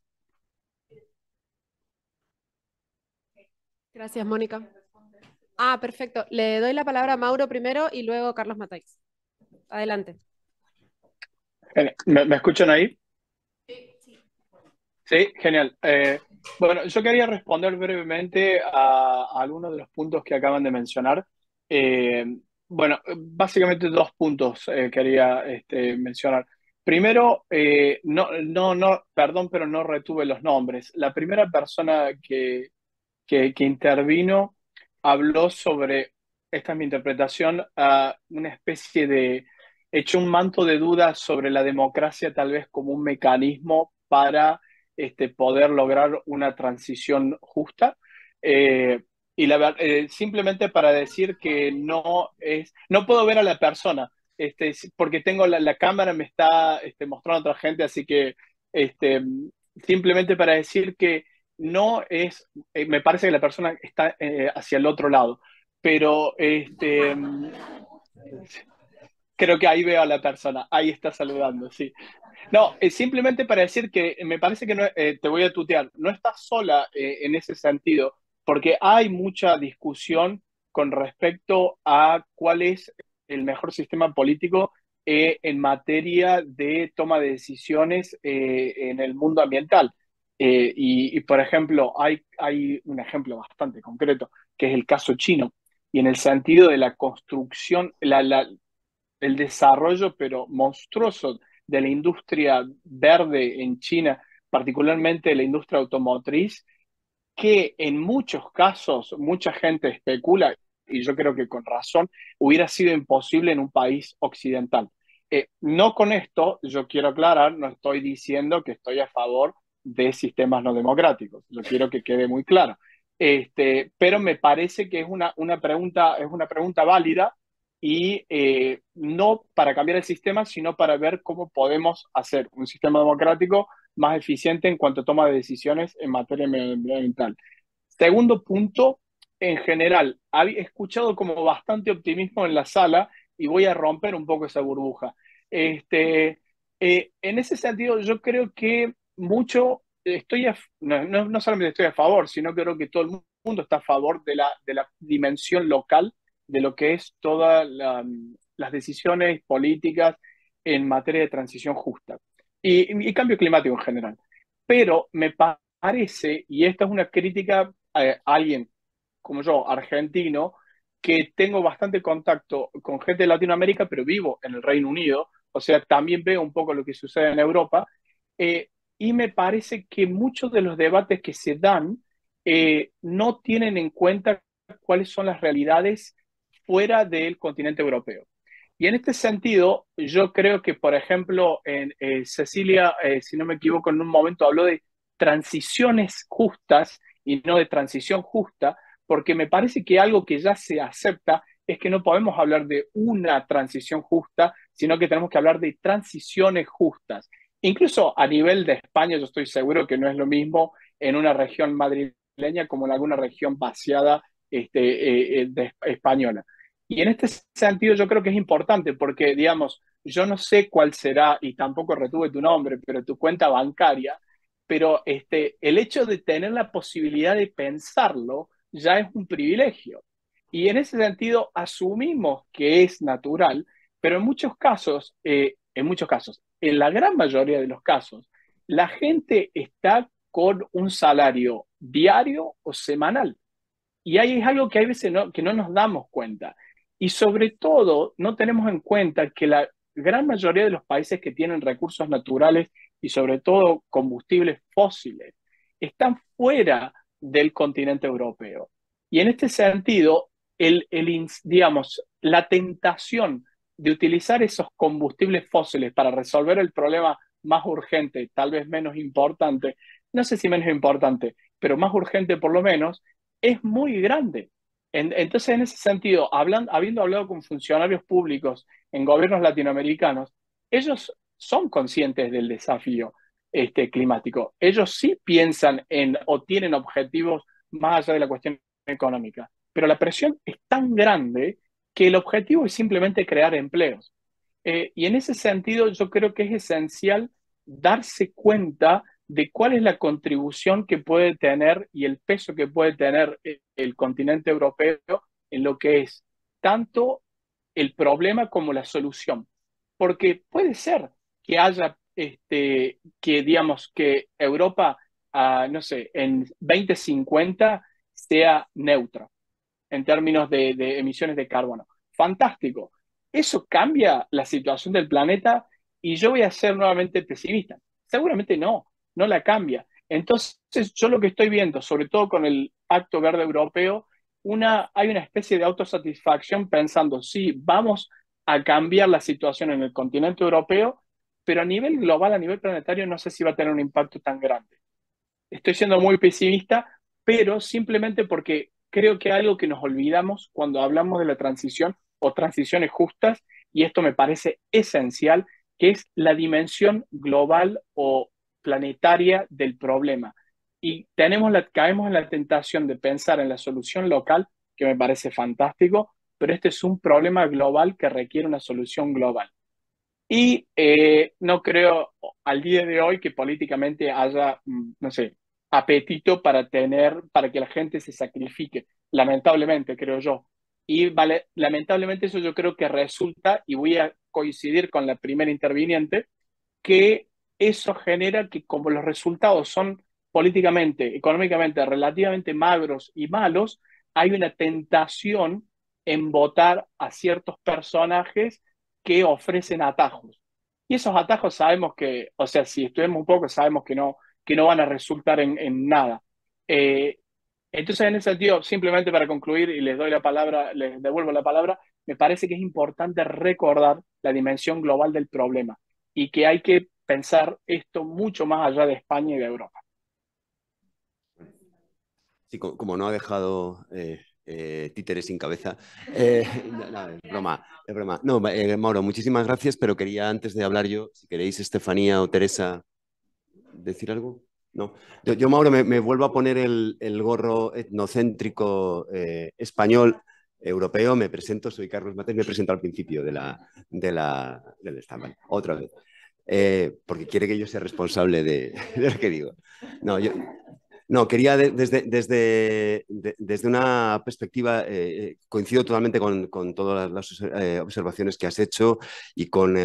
Gracias, Mónica. Ah, perfecto. Le doy la palabra a Mauro primero y luego a Carlos Matáis. Adelante. ¿Me, escuchan ahí? Sí, genial. Eh, bueno, yo quería responder brevemente a, algunos de los puntos que acaban de mencionar. Eh, bueno, básicamente dos puntos eh, quería este, mencionar. Primero, eh, no, no, no, perdón, pero no retuve los nombres. La primera persona que, que, intervino habló sobre, esta es mi interpretación, una especie de, echó un manto de dudas sobre la democracia tal vez como un mecanismo para este, poder lograr una transición justa. Eh, y la, verdad eh, simplemente para decir que no es, no puedo ver a la persona, este, porque tengo la, cámara, me está este, mostrando a otra gente, así que este, simplemente para decir que no es, eh, me parece que la persona está eh, hacia el otro lado, pero este, creo que ahí veo a la persona, ahí está saludando, sí. No, simplemente para decir que me parece que no, te voy a tutear, no estás sola en ese sentido porque hay mucha discusión con respecto a cuál es el mejor sistema político eh, en materia de toma de decisiones eh, en el mundo ambiental. Eh, y, por ejemplo, hay, un ejemplo bastante concreto, que es el caso chino, y en el sentido de la construcción, el desarrollo, pero monstruoso, de la industria verde en China, particularmente la industria automotriz, que en muchos casos mucha gente especula, y yo creo que con razón, hubiera sido imposible en un país occidental. Eh, no con esto, yo quiero aclarar, no estoy diciendo que estoy a favor de sistemas no democráticos, yo quiero que quede muy claro. Este, pero me parece que es una, una, pregunta, es una pregunta válida y eh, no para cambiar el sistema, sino para ver cómo podemos hacer un sistema democrático más eficiente en cuanto a toma de decisiones en materia medioambiental. Segundo punto, en general, he escuchado como bastante optimismo en la sala y voy a romper un poco esa burbuja. Este, eh, en ese sentido, yo creo que mucho estoy, no, solamente estoy a favor, sino creo que todo el mundo está a favor de la, de la dimensión local de lo que es todas las decisiones políticas en materia de transición justa y, cambio climático en general. Pero me parece, y esta es una crítica a, alguien como yo, argentino, que tengo bastante contacto con gente de Latinoamérica, pero vivo en el Reino Unido, o sea, también veo un poco lo que sucede en Europa, eh, y me parece que muchos de los debates que se dan eh, no tienen en cuenta cuáles son las realidades fuera del continente europeo. Y en este sentido, yo creo que, por ejemplo, en, eh, Cecilia, eh, si no me equivoco, en un momento habló de transiciones justas y no de transición justa, porque me parece que algo que ya se acepta es que no podemos hablar de una transición justa, sino que tenemos que hablar de transiciones justas. Incluso a nivel de España, yo estoy seguro que no es lo mismo en una región madrileña como en alguna región vaciada este, eh, española. Y en este sentido yo creo que es importante porque, digamos, yo no sé cuál será, y tampoco retuve tu nombre, pero tu cuenta bancaria, pero este, el hecho de tener la posibilidad de pensarlo ya es un privilegio. Y en ese sentido asumimos que es natural, pero en muchos casos, eh, en muchos casos, en la gran mayoría de los casos, la gente está con un salario diario o semanal. Y ahí es algo que hay veces que no nos damos cuenta. Y sobre todo, no tenemos en cuenta que la gran mayoría de los países que tienen recursos naturales y sobre todo combustibles fósiles están fuera del continente europeo. Y en este sentido, el, el, digamos, la tentación de utilizar esos combustibles fósiles para resolver el problema más urgente, tal vez menos importante, no sé si menos importante, pero más urgente por lo menos, es muy grande entonces, en ese sentido, habiendo hablado con funcionarios públicos en gobiernos latinoamericanos, ellos son conscientes del desafío este, climático. Ellos sí piensan en o tienen objetivos más allá de la cuestión económica, pero la presión es tan grande que el objetivo es simplemente crear empleos. Eh, y en ese sentido, yo creo que es esencial darse cuenta de cuál es la contribución que puede tener y el peso que puede tener e, el continente europeo en lo que es tanto el problema como la solución. Porque puede ser que haya, este, que digamos, que Europa, ah, no sé, en 2050 sea neutra en términos de emisiones de carbono. Fantástico. Eso cambia la situación del planeta y yo voy a ser nuevamente pesimista. Seguramente no, no la cambia. Entonces, yo lo que estoy viendo, sobre todo con el Acto Verde Europeo, una, hay una especie de autosatisfacción pensando, sí, vamos a cambiar la situación en el continente europeo, pero a nivel global, a nivel planetario, no sé si va a tener un impacto tan grande. Estoy siendo muy pesimista, pero simplemente porque creo que algo que nos olvidamos cuando hablamos de la transición o transiciones justas, y esto me parece esencial, que es la dimensión global o planetaria del problema. Y tenemos la, caemos en la tentación de pensar en la solución local, que me parece fantástico, pero este es un problema global que requiere una solución global. Y eh, no creo al día de hoy que políticamente haya, mm, no sé, apetito para tener, para que la gente se sacrifique, lamentablemente, creo yo. Y vale, lamentablemente eso yo creo que resulta, y voy a coincidir con la primera interviniente, que eso genera que como los resultados son políticamente, económicamente relativamente magros y malos, hay una tentación en votar a ciertos personajes que ofrecen atajos. Y esos atajos sabemos que, o sea, si estudiamos un poco, sabemos que no, que no van a resultar en, nada. Eh, entonces, en ese sentido, simplemente para concluir y les doy la palabra, les devuelvo la palabra, me parece que es importante recordar la dimensión global del problema y que hay que pensar esto mucho más allá de España y de Europa. Sí, como no ha dejado eh, eh, títeres sin cabeza. Eh, [laughs] es broma, broma. No, Mauro, muchísimas gracias, pero quería antes de hablar yo, si queréis, Estefanía o Teresa, decir algo. No. Yo, Mauro, me, vuelvo a poner el, gorro etnocéntrico español europeo. Me presento, soy Carlos Mates, me presento al principio de la, de la, del stand. Otra vez. Eh, porque quiere que yo sea responsable de, [laughs] lo que digo. No, quería desde, desde, desde, una perspectiva, eh, eh, coincido totalmente con, todas las, observaciones que has hecho y con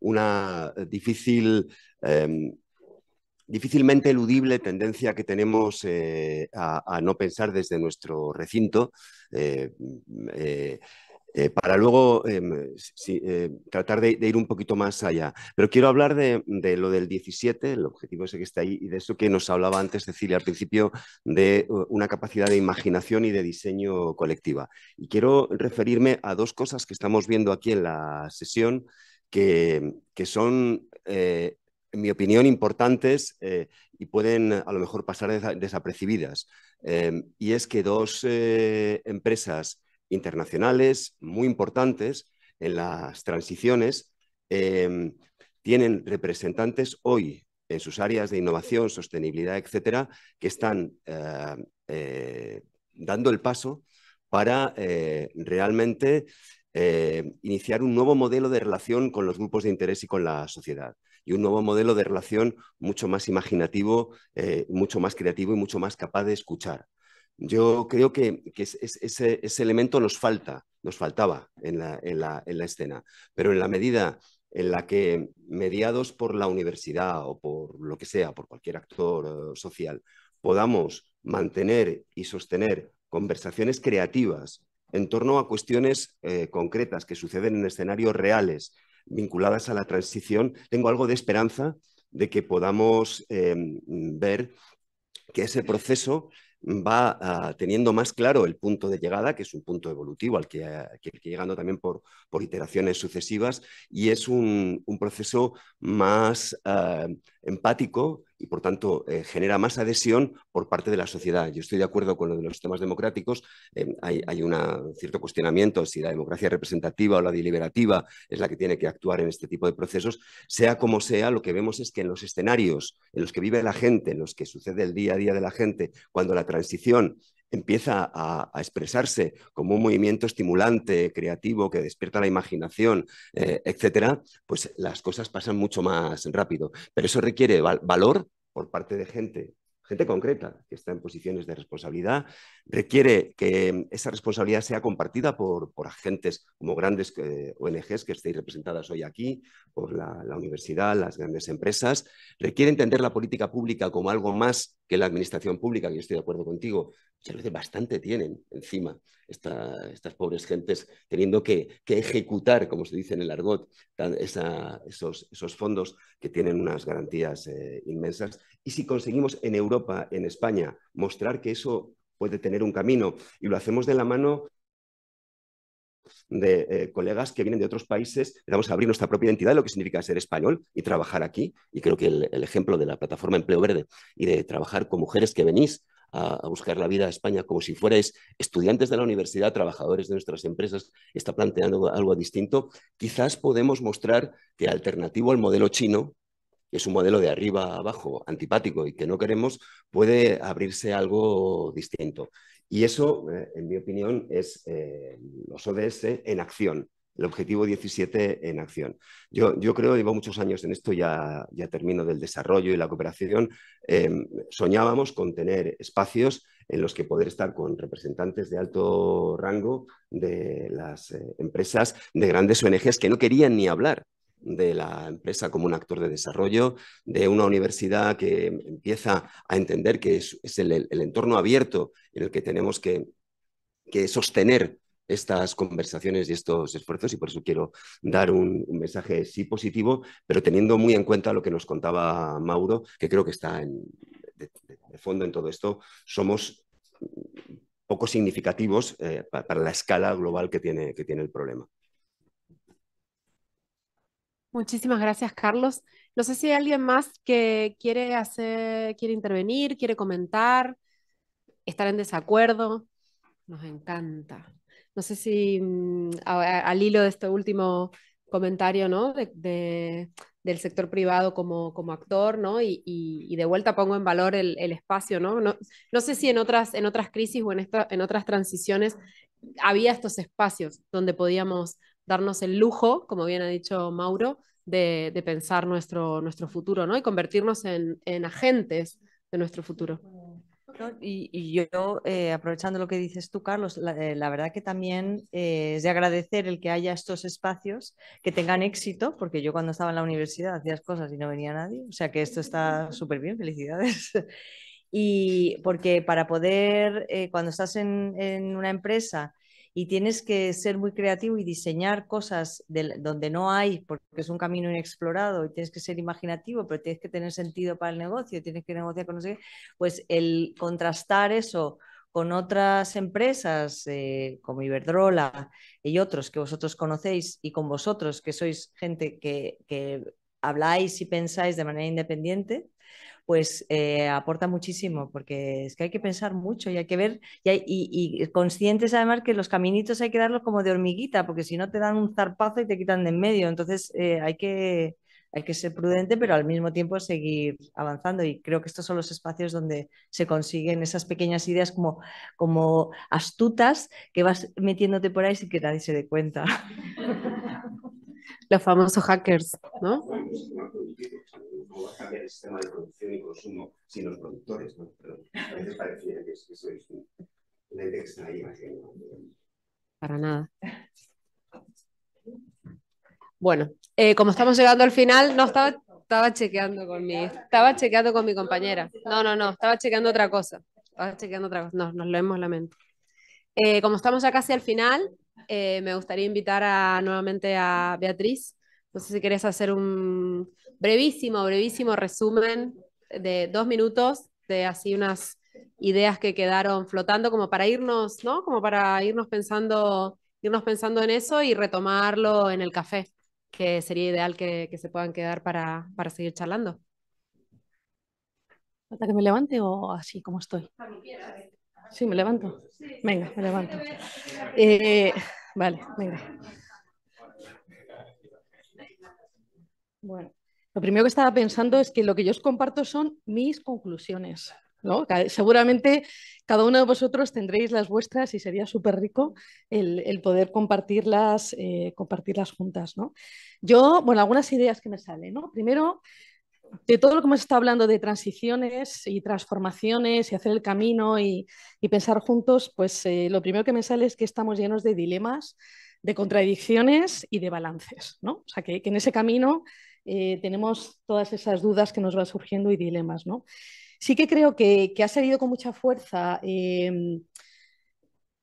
una difícil em, difícilmente eludible tendencia que tenemos a, no pensar desde nuestro recinto. Eh, para luego em, eh, tratar de, ir un poquito más allá. Pero quiero hablar de, lo del 17, el objetivo ese que está ahí, y de eso que nos hablaba antes Cecilia al principio, de una capacidad de imaginación y de diseño colectiva. Y quiero referirme a dos cosas que estamos viendo aquí en la sesión que, que son... Eh, en mi opinión, importantes y pueden a lo mejor pasar desapercibidas. Em, y es que dos empresas internacionales muy importantes en las transiciones, em, tienen representantes hoy en sus áreas de innovación, sostenibilidad, etcétera, que están eh, eh, dando el paso para eh, realmente iniciar un nuevo modelo de relación con los grupos de interés y con la sociedad y un nuevo modelo de relación mucho más imaginativo, mucho más creativo y mucho más capaz de escuchar. Yo creo que, ese, elemento nos falta, nos faltaba en la, escena. Pero en la medida en la que, mediados por la universidad o por lo que sea, por cualquier actor eh, social, podamos mantener y sostener conversaciones creativas en torno a cuestiones eh, concretas que suceden en escenarios reales vinculadas a la transición, tengo algo de esperanza de que podamos em, ver que ese proceso va ah, teniendo más claro el punto de llegada, que es un punto evolutivo al que, ah, llegando también por, iteraciones sucesivas, y es un, proceso más ah, empático y, por tanto, eh, genera más adhesión por parte de la sociedad. Yo estoy de acuerdo con lo de los sistemas democráticos. Eh, hay, un cierto cuestionamiento si la democracia representativa o la deliberativa es la que tiene que actuar en este tipo de procesos. Sea como sea, lo que vemos es que en los escenarios en los que vive la gente, en los que sucede el día a día de la gente, cuando la transición empieza a, expresarse como un movimiento estimulante, creativo, que despierta la imaginación, etc., eh, etcétera, pues las cosas pasan mucho más rápido. Pero eso requiere valor por parte de gente, gente concreta que está en posiciones de responsabilidad, requiere que esa responsabilidad sea compartida por, por agentes como grandes eh, ONGs que estéis representadas hoy aquí, por la, universidad, las grandes empresas, requiere entender la política pública como algo más que la administración pública, que estoy de acuerdo contigo, muchas veces bastante tienen encima estas pobres gentes teniendo que, ejecutar, como se dice en el argot, esos, fondos que tienen unas garantías eh, inmensas. Y si conseguimos en Europa, en España, mostrar que eso puede tener un camino y lo hacemos de la mano de eh, colegas que vienen de otros países, vamos a abrir nuestra propia identidad, lo que significa ser español y trabajar aquí. Y creo que el, ejemplo de la plataforma Empleo Verde y de trabajar con mujeres que venís a, buscar la vida a España como si fuerais estudiantes de la universidad, trabajadores de nuestras empresas, está planteando algo distinto, quizás podemos mostrar que alternativo al modelo chino, que es un modelo de arriba abajo, antipático y que no queremos, puede abrirse algo distinto. Y eso, eh, en mi opinión, es eh, los ODS en acción, el objetivo 17 en acción. Yo, yo creo, llevo muchos años en esto, ya, ya termino del desarrollo y la cooperación, eh, soñábamos con tener espacios en los que poder estar con representantes de alto rango de las empresas, de grandes ONGs que no querían ni hablar de la empresa como un actor de desarrollo, de una universidad que em, empieza a entender que es, el, entorno abierto en el que tenemos que, sostener estas conversaciones y estos esfuerzos y por eso quiero dar un, mensaje sí positivo, pero teniendo muy en cuenta lo que nos contaba Mauro, que creo que está en, de, fondo en todo esto, somos poco significativos eh, para, para la escala global que tiene, que tiene el problema. Muchísimas gracias, Carlos. No sé si hay alguien más que quiere hacer, quiere intervenir, quiere comentar, estar en desacuerdo. Nos encanta. No sé si mm, al hilo de este último comentario, del sector privado como, como actor, ¿no? Y, de vuelta pongo en valor el, espacio, ¿no? ¿no? sé si en otras, en otras crisis o en, en otras transiciones había estos espacios donde podíamos darnos el lujo, como bien ha dicho Mauro, de, pensar nuestro, nuestro futuro, ¿no? Y convertirnos en, agentes de nuestro futuro. Y, yo, eh, aprovechando lo que dices tú, Carlos, la, eh, verdad que también eh, es de agradecer el que haya estos espacios que tengan éxito, porque yo cuando estaba en la universidad hacías cosas y no venía nadie, o sea que esto está súper bien, felicidades. [laughs] Y porque para poder, cuando estás en una empresa, y tienes que ser muy creativo y diseñar cosas donde no hay, porque es un camino inexplorado y tienes que ser imaginativo, pero tienes que tener sentido para el negocio, tienes que negociar con nosotros, pues el contrastar eso con otras empresas eh, como Iberdrola y otros que vosotros conocéis y con vosotros que sois gente que, que habláis y pensáis de manera independiente, pues eh, aporta muchísimo, porque es que hay que pensar mucho y hay que ver, y, conscientes además que los caminitos hay que darlos como de hormiguita, porque si no te dan un zarpazo y te quitan de en medio, entonces eh, hay que... Hay que ser prudente, pero al mismo tiempo seguir avanzando. Y creo que estos son los espacios donde se consiguen esas pequeñas ideas como, como astutas que vas metiéndote por ahí sin que nadie se dé cuenta. [laughs] los famosos hackers, ¿no? No cambiar el sistema de producción y consumo sin los productores, ¿no? Pero a veces parecería que, es, que sois una idea extraña. Para nada. Bueno, eh, como estamos llegando al final, no estaba, estaba chequeando con mi, estaba chequeando con mi compañera. No, no, no, estaba chequeando otra cosa. Estaba chequeando otra cosa. No, nos lo hemos la mente. Eh, como estamos ya casi al final, eh, me gustaría invitar a, nuevamente a Beatriz. No sé si querés hacer un brevísimo, brevísimo resumen de dos minutos de así unas ideas que quedaron flotando como para irnos, ¿no? Como para irnos pensando, irnos pensando en eso y retomarlo en el café, que sería ideal que, se puedan quedar para, para seguir charlando. ¿Hasta que me levante o así como estoy? Sí, me levanto. Venga, me levanto. Eh, vale, venga. Bueno, lo primero que estaba pensando es que lo que yo os comparto son mis conclusiones. ¿no? Seguramente cada uno de vosotros tendréis las vuestras y sería súper rico el, poder compartirlas, eh, compartirlas juntas. ¿no? Yo, bueno, algunas ideas que me salen. ¿no? Primero, de todo lo que hemos estado hablando de transiciones y transformaciones y hacer el camino y, pensar juntos, pues eh, lo primero que me sale es que estamos llenos de dilemas, de contradicciones y de balances, ¿no? O sea, que, en ese camino eh, tenemos todas esas dudas que nos van surgiendo y dilemas, ¿no? Sí que creo que, ha salido con mucha fuerza em,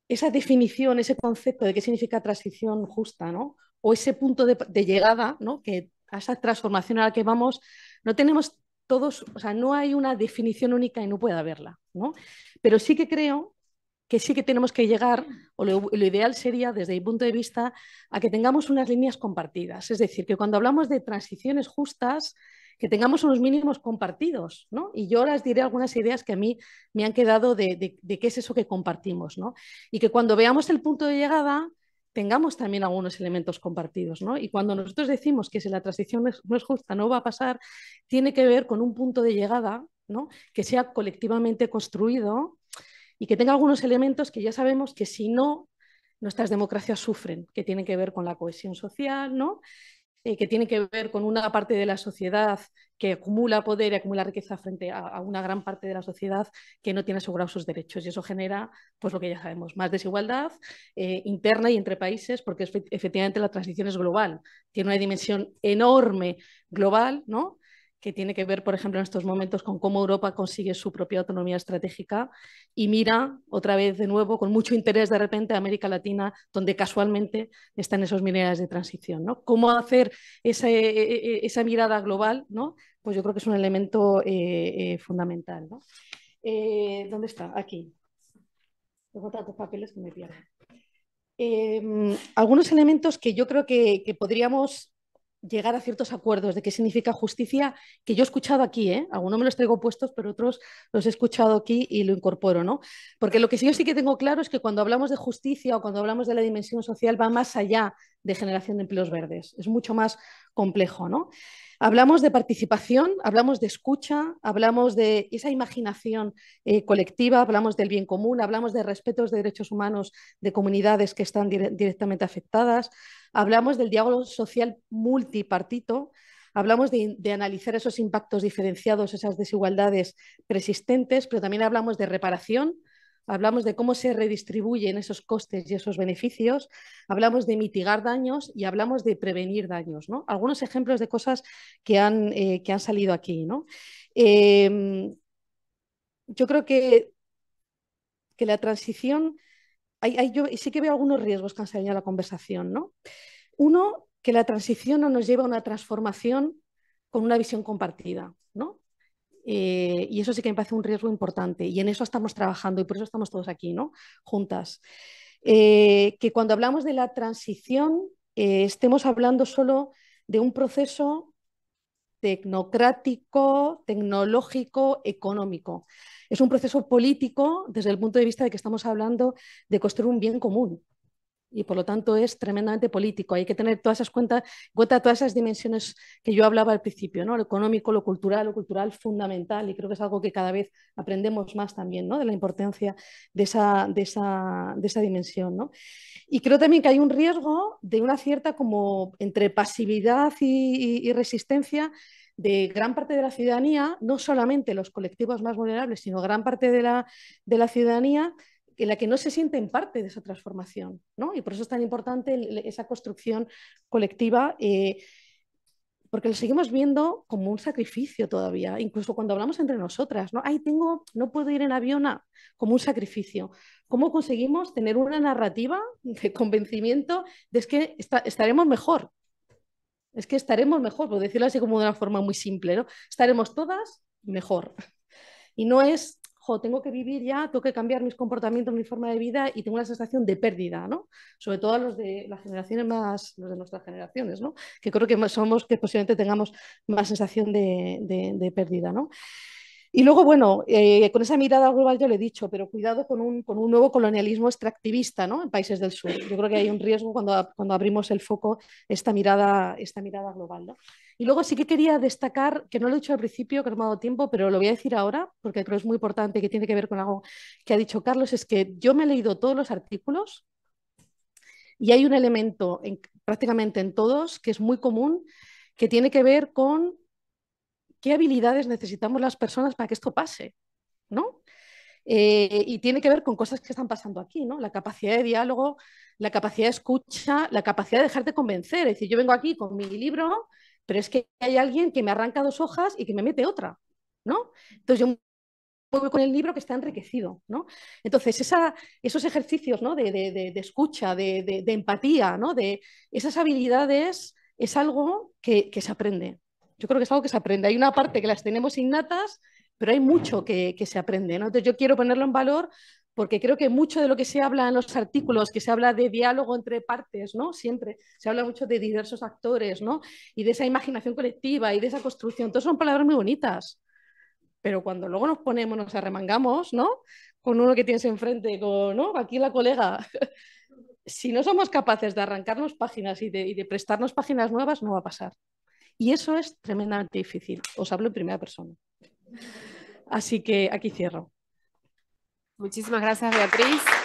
esa definición, ese concepto de qué significa transición justa, ¿no? O ese punto de, de llegada, ¿no? Que a esa transformación a la que vamos, no tenemos todos, o sea, no hay una definición única y no puede haberla, ¿no? Pero sí que creo que sí que tenemos que llegar, o lo, ideal sería, desde mi punto de vista, a que tengamos unas líneas compartidas. Es decir, que cuando hablamos de transiciones justas, que tengamos unos mínimos compartidos, ¿no? Y yo ahora diré algunas ideas que a mí me han quedado de, de qué es eso que compartimos, ¿no? Y que cuando veamos el punto de llegada, tengamos también algunos elementos compartidos. ¿no? Y cuando nosotros decimos que si la transición no es, justa, no va a pasar, tiene que ver con un punto de llegada ¿no? que sea colectivamente construido y que tenga algunos elementos que ya sabemos que si no, nuestras democracias sufren, que tienen que ver con la cohesión social, ¿no? Eh, que tiene que ver con una parte de la sociedad que acumula poder y acumula riqueza frente a, una gran parte de la sociedad que no tiene asegurados sus derechos. Y eso genera, pues lo que ya sabemos, más desigualdad eh, interna y entre países, porque efectivamente la transición es global, tiene una dimensión enorme global, ¿no? que tiene que ver, por ejemplo, en estos momentos con cómo Europa consigue su propia autonomía estratégica y mira otra vez de nuevo con mucho interés de repente a América Latina, donde casualmente están esos minerales de transición. ¿Cómo hacer e, e, e, esa mirada global? ¿no? Pues yo creo que es un elemento eh, eh, fundamental. Eh, ¿Dónde está? Aquí. Tengo tantos papeles que me pierdo. Em, algunos elementos que yo creo que podríamos llegar a ciertos acuerdos de qué significa justicia, que yo he escuchado aquí, ¿eh? algunos me los traigo puestos, pero otros los he escuchado aquí y lo incorporo, ¿no? Porque lo que yo sí que tengo claro es que cuando hablamos de justicia o cuando hablamos de la dimensión social va más allá de generación de empleos verdes. Es mucho más complejo, ¿no? Hablamos de participación, hablamos de escucha, hablamos de esa imaginación eh, colectiva, hablamos del bien común, hablamos de respetos de derechos humanos de comunidades que están directamente afectadas, hablamos del diálogo social multipartito, hablamos de, de, analizar esos impactos diferenciados, esas desigualdades persistentes, pero también hablamos de reparación, hablamos de cómo se redistribuyen esos costes y esos beneficios, hablamos de mitigar daños y hablamos de prevenir daños. ¿no? Algunos ejemplos de cosas que han, eh, que han salido aquí. ¿no? Em, yo creo que, que la transición, sí que veo algunos riesgos que han salido en la conversación. ¿no? Uno, que la transición no nos lleva a una transformación con una visión compartida. ¿no? Eh, y eso sí que me parece un riesgo importante. Y en eso estamos trabajando y por eso estamos todos aquí, Juntas. Eh, que cuando hablamos de la transición, eh, estemos hablando solo de un proceso tecnocrático, tecnológico, económico. Es un proceso político desde el punto de vista de que estamos hablando de construir un bien común, y por lo tanto es tremendamente político. Hay que tener todas esas cuentas, cuenta todas esas dimensiones que yo hablaba al principio, ¿no? Lo económico, lo cultural, lo cultural fundamental, y creo que es algo que cada vez aprendemos más también, ¿no? De la importancia de esa, dimensión, Y creo también que hay un riesgo de una cierta como entre pasividad y, resistencia de gran parte de la ciudadanía, no solamente los colectivos más vulnerables, sino gran parte de la, de la ciudadanía, en la que no se sienten parte de esa transformación. ¿no? Y por eso es tan importante esa construcción colectiva. Eh, porque lo seguimos viendo como un sacrificio todavía, incluso cuando hablamos entre nosotras, ¿no? Ay, tengo, no puedo ir en avión, a... Ah, como un sacrificio. ¿Cómo conseguimos tener una narrativa de convencimiento de que estaremos mejor? Es que estaremos mejor, por decirlo así como de una forma muy simple, ¿no? Estaremos todas mejor. Y no es tengo que vivir ya, tengo que cambiar mis comportamientos, mi forma de vida y tengo una sensación de pérdida, ¿no? Sobre todo los de las generaciones más, los de nuestras generaciones, ¿no? Que creo que somos, que posiblemente tengamos más sensación de, de pérdida, ¿no? Y luego, bueno, eh, con esa mirada global yo le he dicho, pero cuidado con un, nuevo colonialismo extractivista ¿no? en países del sur. Yo creo que hay un riesgo cuando, cuando abrimos el foco esta mirada, esta mirada global. Y luego sí que quería destacar, que no lo he dicho al principio, que no me ha dado tiempo, pero lo voy a decir ahora, porque creo que es muy importante, que tiene que ver con algo que ha dicho Carlos, es que yo me he leído todos los artículos y hay un elemento prácticamente en todos que es muy común, que tiene que ver con qué habilidades necesitamos las personas para que esto pase, ¿no? Eh, y tiene que ver con cosas que están pasando aquí, ¿no? La capacidad de diálogo, la capacidad de escucha, la capacidad de dejarte convencer. Es decir, yo vengo aquí con mi libro, pero es que hay alguien que me arranca dos hojas y que me mete otra, ¿no? Entonces yo voy con el libro que está enriquecido, ¿no? Entonces esos ejercicios ¿no? de, escucha, de, empatía, ¿no? De esas habilidades es algo que, que se aprende, yo creo que es algo que se aprende. Hay una parte que las tenemos innatas, pero hay mucho que, se aprende. Entonces yo quiero ponerlo en valor porque creo que mucho de lo que se habla en los artículos, que se habla de diálogo entre partes, ¿no? Siempre se habla mucho de diversos actores, ¿no? Y de esa imaginación colectiva y de esa construcción. Todas son palabras muy bonitas. Pero cuando luego nos ponemos, nos arremangamos, ¿no? Con uno que tienes enfrente, con, Aquí la colega. [laughs] si no somos capaces de arrancarnos páginas y de prestarnos páginas nuevas, no va a pasar. Y eso es tremendamente difícil. Os hablo en primera persona. Así que aquí cierro. Muchísimas gracias, Beatriz.